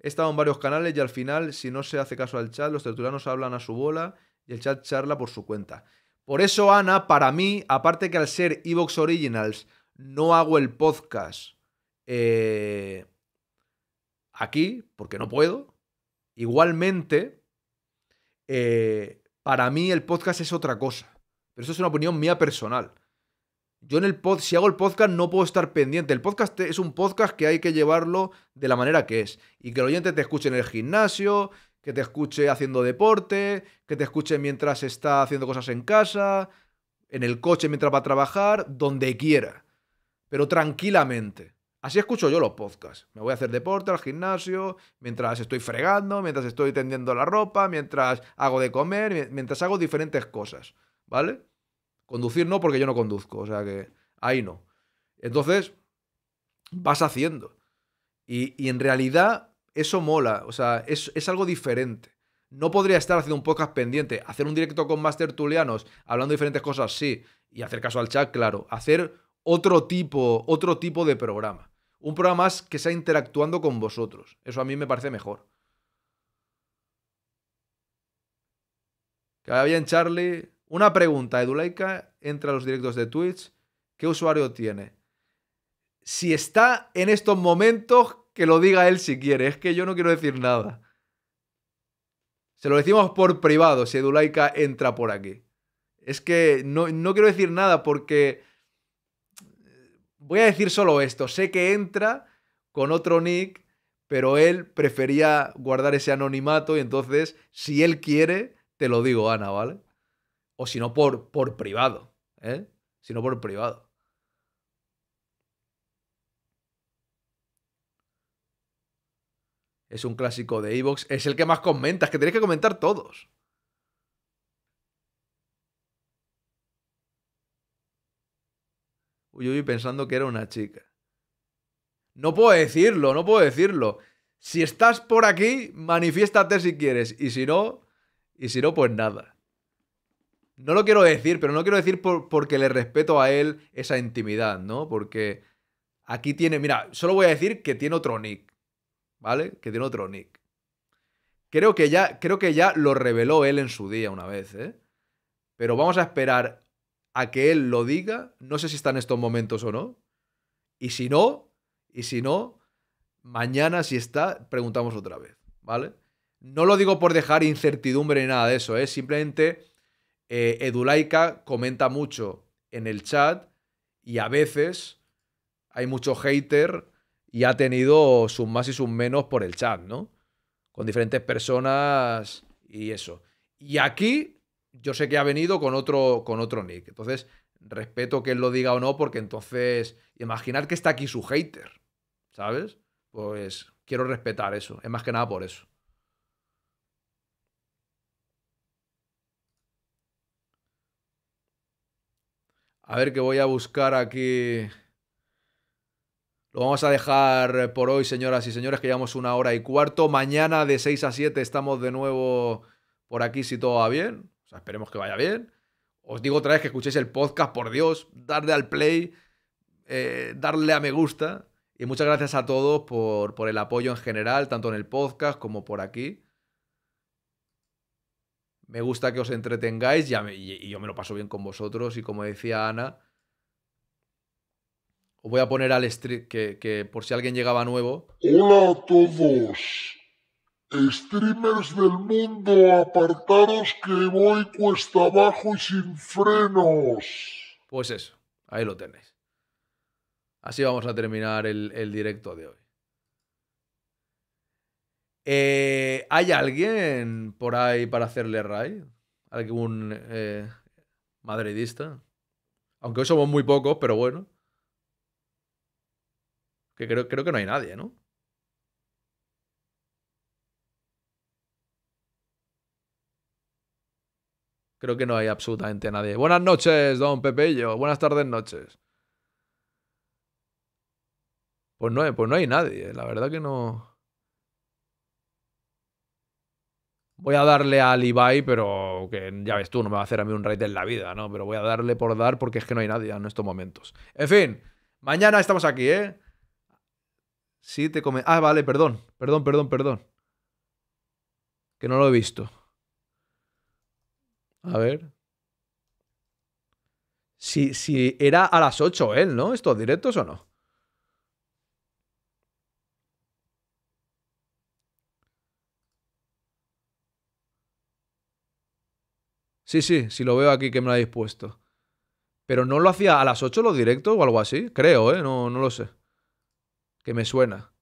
He estado en varios canales y al final, si no se hace caso al chat, los tertulianos hablan a su bola y el chat charla por su cuenta. Por eso, Ana, para mí, aparte que al ser Evox Originals no hago el podcast eh, aquí, porque no puedo, igualmente, eh, para mí el podcast es otra cosa. Pero eso es una opinión mía personal. Yo en el pod, si hago el podcast, no puedo estar pendiente. El podcast es un podcast que hay que llevarlo de la manera que es. Y que el oyente te escuche en el gimnasio, que te escuche haciendo deporte, que te escuche mientras está haciendo cosas en casa, en el coche mientras va a trabajar, donde quiera, pero tranquilamente. Así escucho yo los podcasts. Me voy a hacer deporte al gimnasio, mientras estoy fregando, mientras estoy tendiendo la ropa, mientras hago de comer, mientras hago diferentes cosas, ¿vale? Conducir no, porque yo no conduzco, o sea que ahí no. Entonces, vas haciendo. Y, y en realidad eso mola, o sea, es, algo diferente. No podría estar haciendo un podcast pendiente. Hacer un directo con Master Tulianos... hablando de diferentes cosas, sí. Y hacer caso al chat, claro. Hacer otro tipo, otro tipo de programa. Un programa más que sea interactuando con vosotros. Eso a mí me parece mejor. Que bien, Charlie. Una pregunta. Eduleika entra a los directos de Twitch. ¿Qué usuario tiene? Si está en estos momentos, que lo diga él si quiere, es que yo no quiero decir nada. Se lo decimos por privado si Edulaika entra por aquí. Es que no, quiero decir nada porque eh, voy a decir solo esto. Sé que entra con otro nick, pero él prefería guardar ese anonimato y entonces, si él quiere, te lo digo, Ana, ¿vale? O si no, por, por privado, ¿eh? Si no, por privado. Es un clásico de Evox. Es el que más comentas, que tenéis que comentar todos. Uy, uy, pensando que era una chica. No puedo decirlo, no puedo decirlo. Si estás por aquí, manifiéstate si quieres. Y si no, y si no, pues nada. No lo quiero decir, pero no quiero decir porque le respeto a él esa intimidad, ¿no? Porque aquí tiene, mira, solo voy a decir que tiene otro nick. ¿vale? Que tiene otro nick. Creo que ya, creo que ya lo reveló él en su día una vez, ¿eh? Pero vamos a esperar a que él lo diga. No sé si está en estos momentos o no. Y si no, y si no, mañana si está, preguntamos otra vez, ¿vale? No lo digo por dejar incertidumbre ni nada de eso, ¿eh? Simplemente eh, Edulaika comenta mucho en el chat y a veces hay mucho hater y ha tenido sus más y sus menos por el chat, ¿no? Con diferentes personas y eso. Y aquí yo sé que ha venido con otro, con otro nick. Entonces, respeto que él lo diga o no, porque entonces, imaginad que está aquí su hater, ¿sabes? Pues quiero respetar eso. Es más que nada por eso. A ver que voy a buscar aquí. Lo vamos a dejar eh, por hoy, señoras y señores, que llevamos una hora y cuarto. Mañana de 6 a 7 estamos de nuevo por aquí si todo va bien. O sea, esperemos que vaya bien. Os digo otra vez que escuchéis el podcast, por Dios, darle al play, eh, darle a me gusta. Y muchas gracias a todos por, por el apoyo en general, tanto en el podcast como por aquí. Me gusta que os entretengáis ya y yo me lo paso bien con vosotros y como decía Ana, os voy a poner al stream, que, por si alguien llegaba nuevo. Hola a todos. Streamers del mundo, apartaros que voy cuesta abajo y sin frenos. Pues eso, ahí lo tenéis. Así vamos a terminar el, directo de hoy. Eh, ¿Hay alguien por ahí para hacerle raid? ¿Algún eh, madridista? Aunque hoy somos muy pocos, pero bueno. Que creo, que no hay nadie, ¿no? Creo que no hay absolutamente nadie. Buenas noches, don Pepeyo. Buenas tardes, noches. Pues no, pues no hay nadie. La verdad que no. Voy a darle a Levi, pero que ya ves tú, no me va a hacer a mí un raid en la vida, ¿no? Pero voy a darle por dar porque es que no hay nadie en estos momentos. En fin, mañana estamos aquí, ¿eh? Sí, te come. Ah, vale, perdón. Perdón, perdón, perdón. Que no lo he visto. A ver. Si, si era a las 8 él, ¿no? ¿Estos directos o no? Sí, sí, sí lo veo aquí que me lo habéis puesto. Pero no lo hacía a las 8 los directos o algo así. Creo, ¿eh? No, no lo sé que me suena.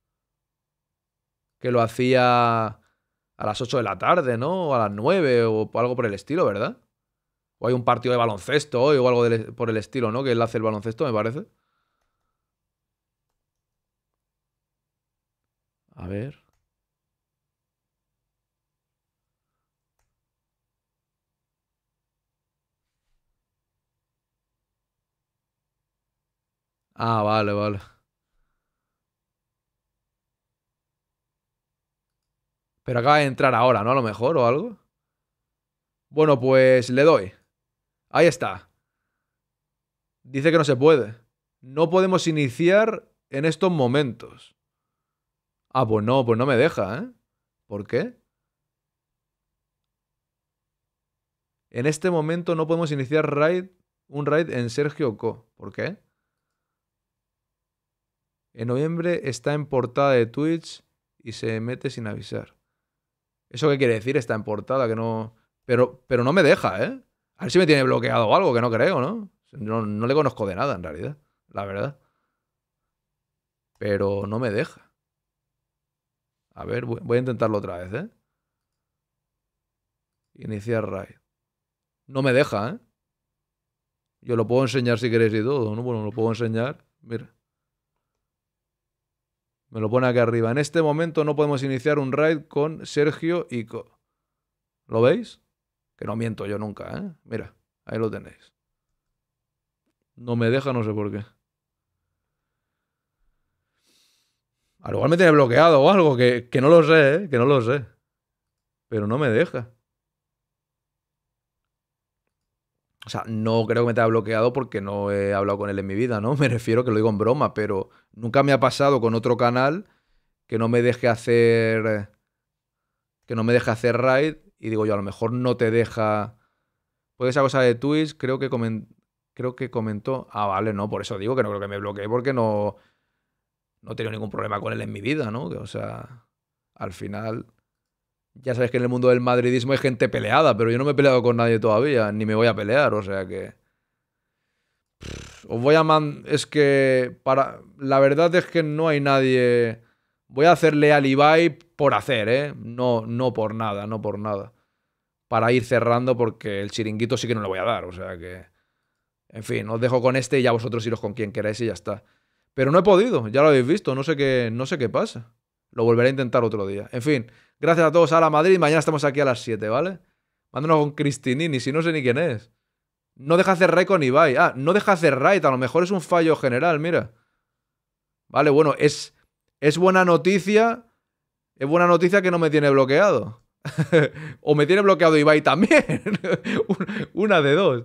Que lo hacía a las 8 de la tarde, ¿no? O a las 9 o algo por el estilo, ¿verdad? O hay un partido de baloncesto hoy o algo por el estilo, ¿no? Que él hace el baloncesto, me parece. A ver. Ah, vale, vale. Pero acaba de entrar ahora, ¿no? A lo mejor o algo. Bueno, pues le doy. Ahí está. Dice que no se puede. No podemos iniciar en estos momentos. Ah, pues no, pues no me deja, ¿eh? ¿Por qué? En este momento no podemos iniciar raid, un raid en Sergio Co. ¿Por qué? En noviembre está en portada de Twitch y se mete sin avisar. ¿Eso qué quiere decir? Está en que no. Pero, pero no me deja, ¿eh? A ver si me tiene bloqueado o algo, que no creo, ¿no? No, no le conozco de nada, en realidad. La verdad. Pero no me deja. A ver, voy, a intentarlo otra vez, ¿eh? Iniciar raid. No me deja, ¿eh? Yo lo puedo enseñar si queréis y todo, ¿no? Bueno, lo puedo enseñar. Mira. Me lo pone aquí arriba. En este momento no podemos iniciar un raid con Sergio y... ¿Lo veis? Que no miento yo nunca, ¿eh? Mira, ahí lo tenéis. No me deja, no sé por qué. Al igual me tiene bloqueado o algo, que, que no lo sé, ¿eh? Que no lo sé. Pero no me deja. O sea, no creo que me te haya bloqueado porque no he hablado con él en mi vida, ¿no? Me refiero que lo digo en broma, pero nunca me ha pasado con otro canal que no me deje hacer. que no me deje hacer raid. Y digo yo, a lo mejor no te deja. Pues esa cosa de Twitch, creo que comentó. Creo que comentó. Ah, vale, no, por eso digo que no creo que me bloquee porque no. No he tenido ningún problema con él en mi vida, ¿no? O sea, al final. Ya sabes que en el mundo del madridismo hay gente peleada, pero yo no me he peleado con nadie todavía, ni me voy a pelear, o sea que... os voy a mandar... Es que... Para... La verdad es que no hay nadie... Voy a hacerle al por hacer, ¿eh? No, no por nada, no por nada. Para ir cerrando porque el chiringuito sí que no le voy a dar, o sea que... En fin, os dejo con este y ya vosotros iros con quien queráis y ya está. Pero no he podido, ya lo habéis visto, no sé qué, no sé qué pasa. Lo volveré a intentar otro día. En fin... Gracias a todos a la Madrid. Mañana estamos aquí a las 7, ¿vale? Mándanos con Cristinini, si no sé ni quién es. No deja hacer raid con Ibai. Ah, no deja hacer raid. A lo mejor es un fallo general, mira. Vale, bueno, es, es buena noticia. Es buena noticia que no me tiene bloqueado. o me tiene bloqueado Ibai también. una de dos.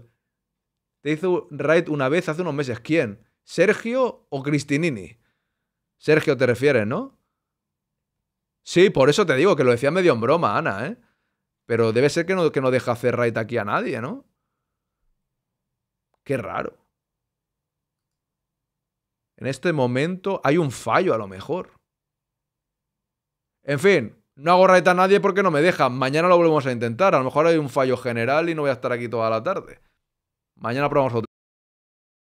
Te hizo raid una vez hace unos meses. ¿Quién? ¿Sergio o Cristinini? Sergio te refieres, ¿no? Sí, por eso te digo, que lo decía medio en broma, Ana, ¿eh? Pero debe ser que no, que no deja hacer raid aquí a nadie, ¿no? Qué raro. En este momento hay un fallo, a lo mejor. En fin, no hago raid a nadie porque no me deja. Mañana lo volvemos a intentar. A lo mejor hay un fallo general y no voy a estar aquí toda la tarde. Mañana probamos otro.